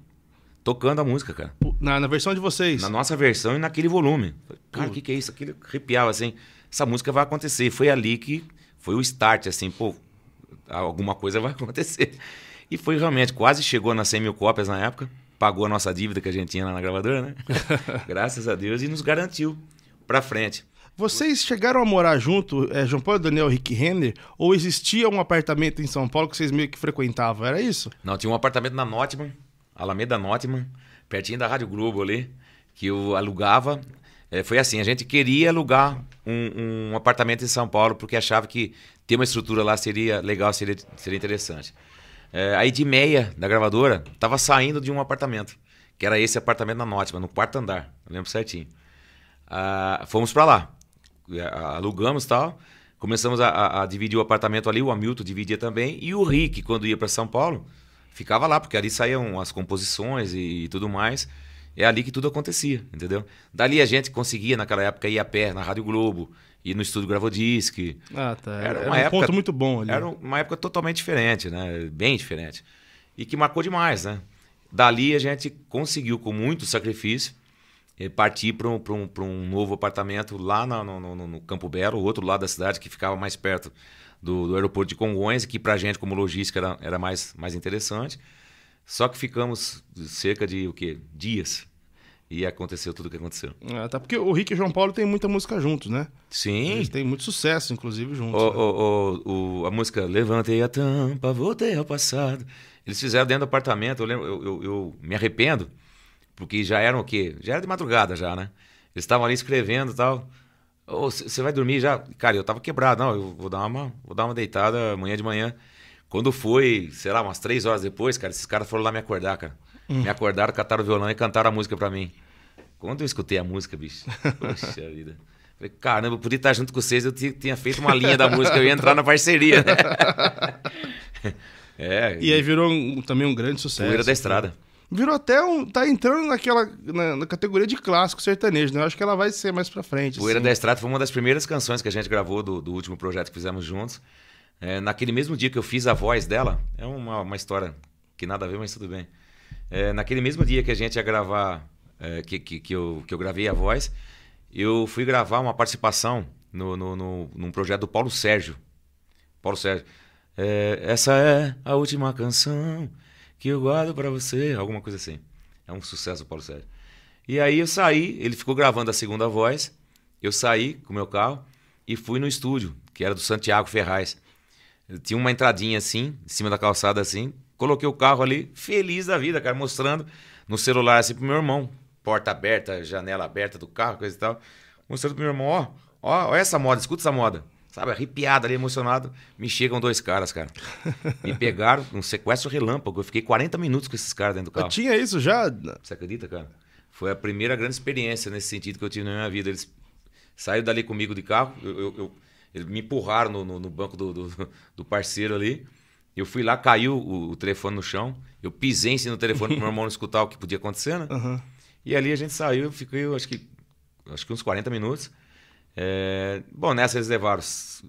tocando a música, cara. Na, na versão de vocês? Na nossa versão e naquele volume. Cara, o que, que é isso? Aquilo arrepiava assim. Essa música vai acontecer. Foi ali que foi o start, assim, pô, alguma coisa vai acontecer. E foi realmente, quase chegou nas 100 mil cópias na época, pagou a nossa dívida que a gente tinha lá na gravadora, né? Graças a Deus, e nos garantiu pra frente. Vocês chegaram a morar junto, é, João Paulo, Daniel, Rick Renner, ou existia um apartamento em São Paulo que vocês meio que frequentavam? Era isso? Não, tinha um apartamento na Notman, Alameda Notman, pertinho da Rádio Globo ali, que eu alugava. É, foi assim, a gente queria alugar um, um, apartamento em São Paulo porque achava que ter uma estrutura lá seria legal, seria, seria interessante. É, aí de meia da gravadora, tava saindo de um apartamento, que era esse apartamento na Nótima, no quarto andar, eu lembro certinho. Ah, fomos para lá. É, alugamos tal. Começamos a, a, dividir o apartamento ali, o Hamilton dividia também. E o Rick, quando ia para São Paulo, ficava lá, porque ali saíam as composições e, e tudo mais. É ali que tudo acontecia, entendeu? Dali a gente conseguia, naquela época, ir a pé na Rádio Globo, e no estúdio gravou disque. Ah, tá. Era, era um época, ponto muito bom ali. Era uma época totalmente diferente, né? Bem diferente. E que marcou demais, né? Dali a gente conseguiu, com muito sacrifício, é, partir para um, um, um, novo apartamento lá no, no, no, no Campo Belo, o outro lado da cidade que ficava mais perto do, do aeroporto de Congonhas, que para a gente, como logística, era, era mais, mais interessante. Só que ficamos cerca de o quê? Dias. E aconteceu tudo o que aconteceu. tá. Porque o Rick e o João Paulo têm muita música juntos, né? Sim. Eles têm muito sucesso, inclusive, juntos. O, né? o, o, a música Levantei a Tampa, Voltei ao Passado. Eles fizeram dentro do apartamento. Eu, lembro, eu, eu, eu me arrependo porque já eram o quê? Já era de madrugada já, né? Eles estavam ali escrevendo e tal. Ou oh, você vai dormir já? Cara, eu tava quebrado. Não, eu vou dar uma, vou dar uma deitada amanhã de manhã. Quando foi, sei lá, umas três horas depois, cara, esses caras foram lá me acordar, cara. Hum. Me acordaram, cataram o violão e cantaram a música pra mim. Quando eu escutei a música, bicho, poxa vida. Falei, caramba, eu podia estar junto com vocês, eu tinha feito uma linha da música, eu ia entrar na parceria. Né? é, e aí virou um, também um grande sucesso. Poeira da né? Estrada virou até um. tá entrando naquela. na, na categoria de clássico sertanejo, né? Eu acho que ela vai ser mais pra frente. Poeira assim. da Estrada foi uma das primeiras canções que a gente gravou do, do último projeto que fizemos juntos. É, naquele mesmo dia que eu fiz a voz dela, é uma, uma história que nada a ver, mas tudo bem. É, naquele mesmo dia que a gente ia gravar, é, que, que, que, eu, que eu gravei a voz, eu fui gravar uma participação no, no, no, num projeto do Paulo Sérgio. Paulo Sérgio. É, essa é a última canção que eu guardo para você, alguma coisa assim. É um sucesso o Paulo Sérgio. E aí eu saí, ele ficou gravando a segunda voz, eu saí com o meu carro e fui no estúdio, que era do Santiago Ferraz. tinha uma entradinha assim, em cima da calçada assim, coloquei o carro ali, feliz da vida, cara, mostrando no celular assim pro meu irmão, porta aberta, janela aberta do carro, coisa e tal, mostrando pro meu irmão, ó, ó, ó essa moda, escuta essa moda sabe, arrepiado ali, emocionado. Me chegam dois caras, cara. Me pegaram, um sequestro relâmpago. Eu fiquei 40 minutos com esses caras dentro do carro. Eu tinha isso já? Você acredita, cara? Foi a primeira grande experiência nesse sentido que eu tive na minha vida. Eles saíram dali comigo de carro, eu, eu, eu eles me empurraram no, no, no banco do, do, do, parceiro ali. Eu fui lá, caiu o, o, telefone no chão. Eu pisei em cima do telefone pro meu irmão não escutar o que podia acontecer, né? Uhum. E ali a gente saiu, eu fiquei, acho que, acho que uns 40 minutos. É, bom, nessa eles levaram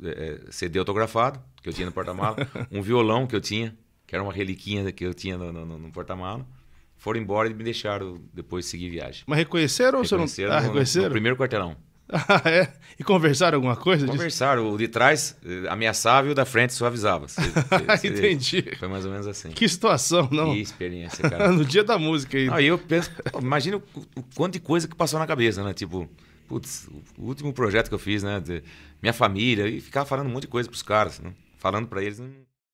é, é CD autografado, que eu tinha no porta-mala, um violão que eu tinha, que era uma reliquinha que eu tinha no, no, no porta-mala. Foram embora e me deixaram depois seguir viagem. Mas reconheceram, reconheceram ou você não... Ah, no, reconheceram? No primeiro quarteirão. Ah, é? E conversaram alguma coisa? Conversaram. Disso? O de trás eh, ameaçava e o da frente suavizava. Cê, Entendi. foi mais ou menos assim. Que situação, não? Que experiência, cara. no dia da música Aí eu penso, imagina o, o quanto de coisa que passou na cabeça, né? Tipo, putz, o último projeto que eu fiz, né? De minha família, e ficava falando um monte de coisa pros caras, né? falando para eles.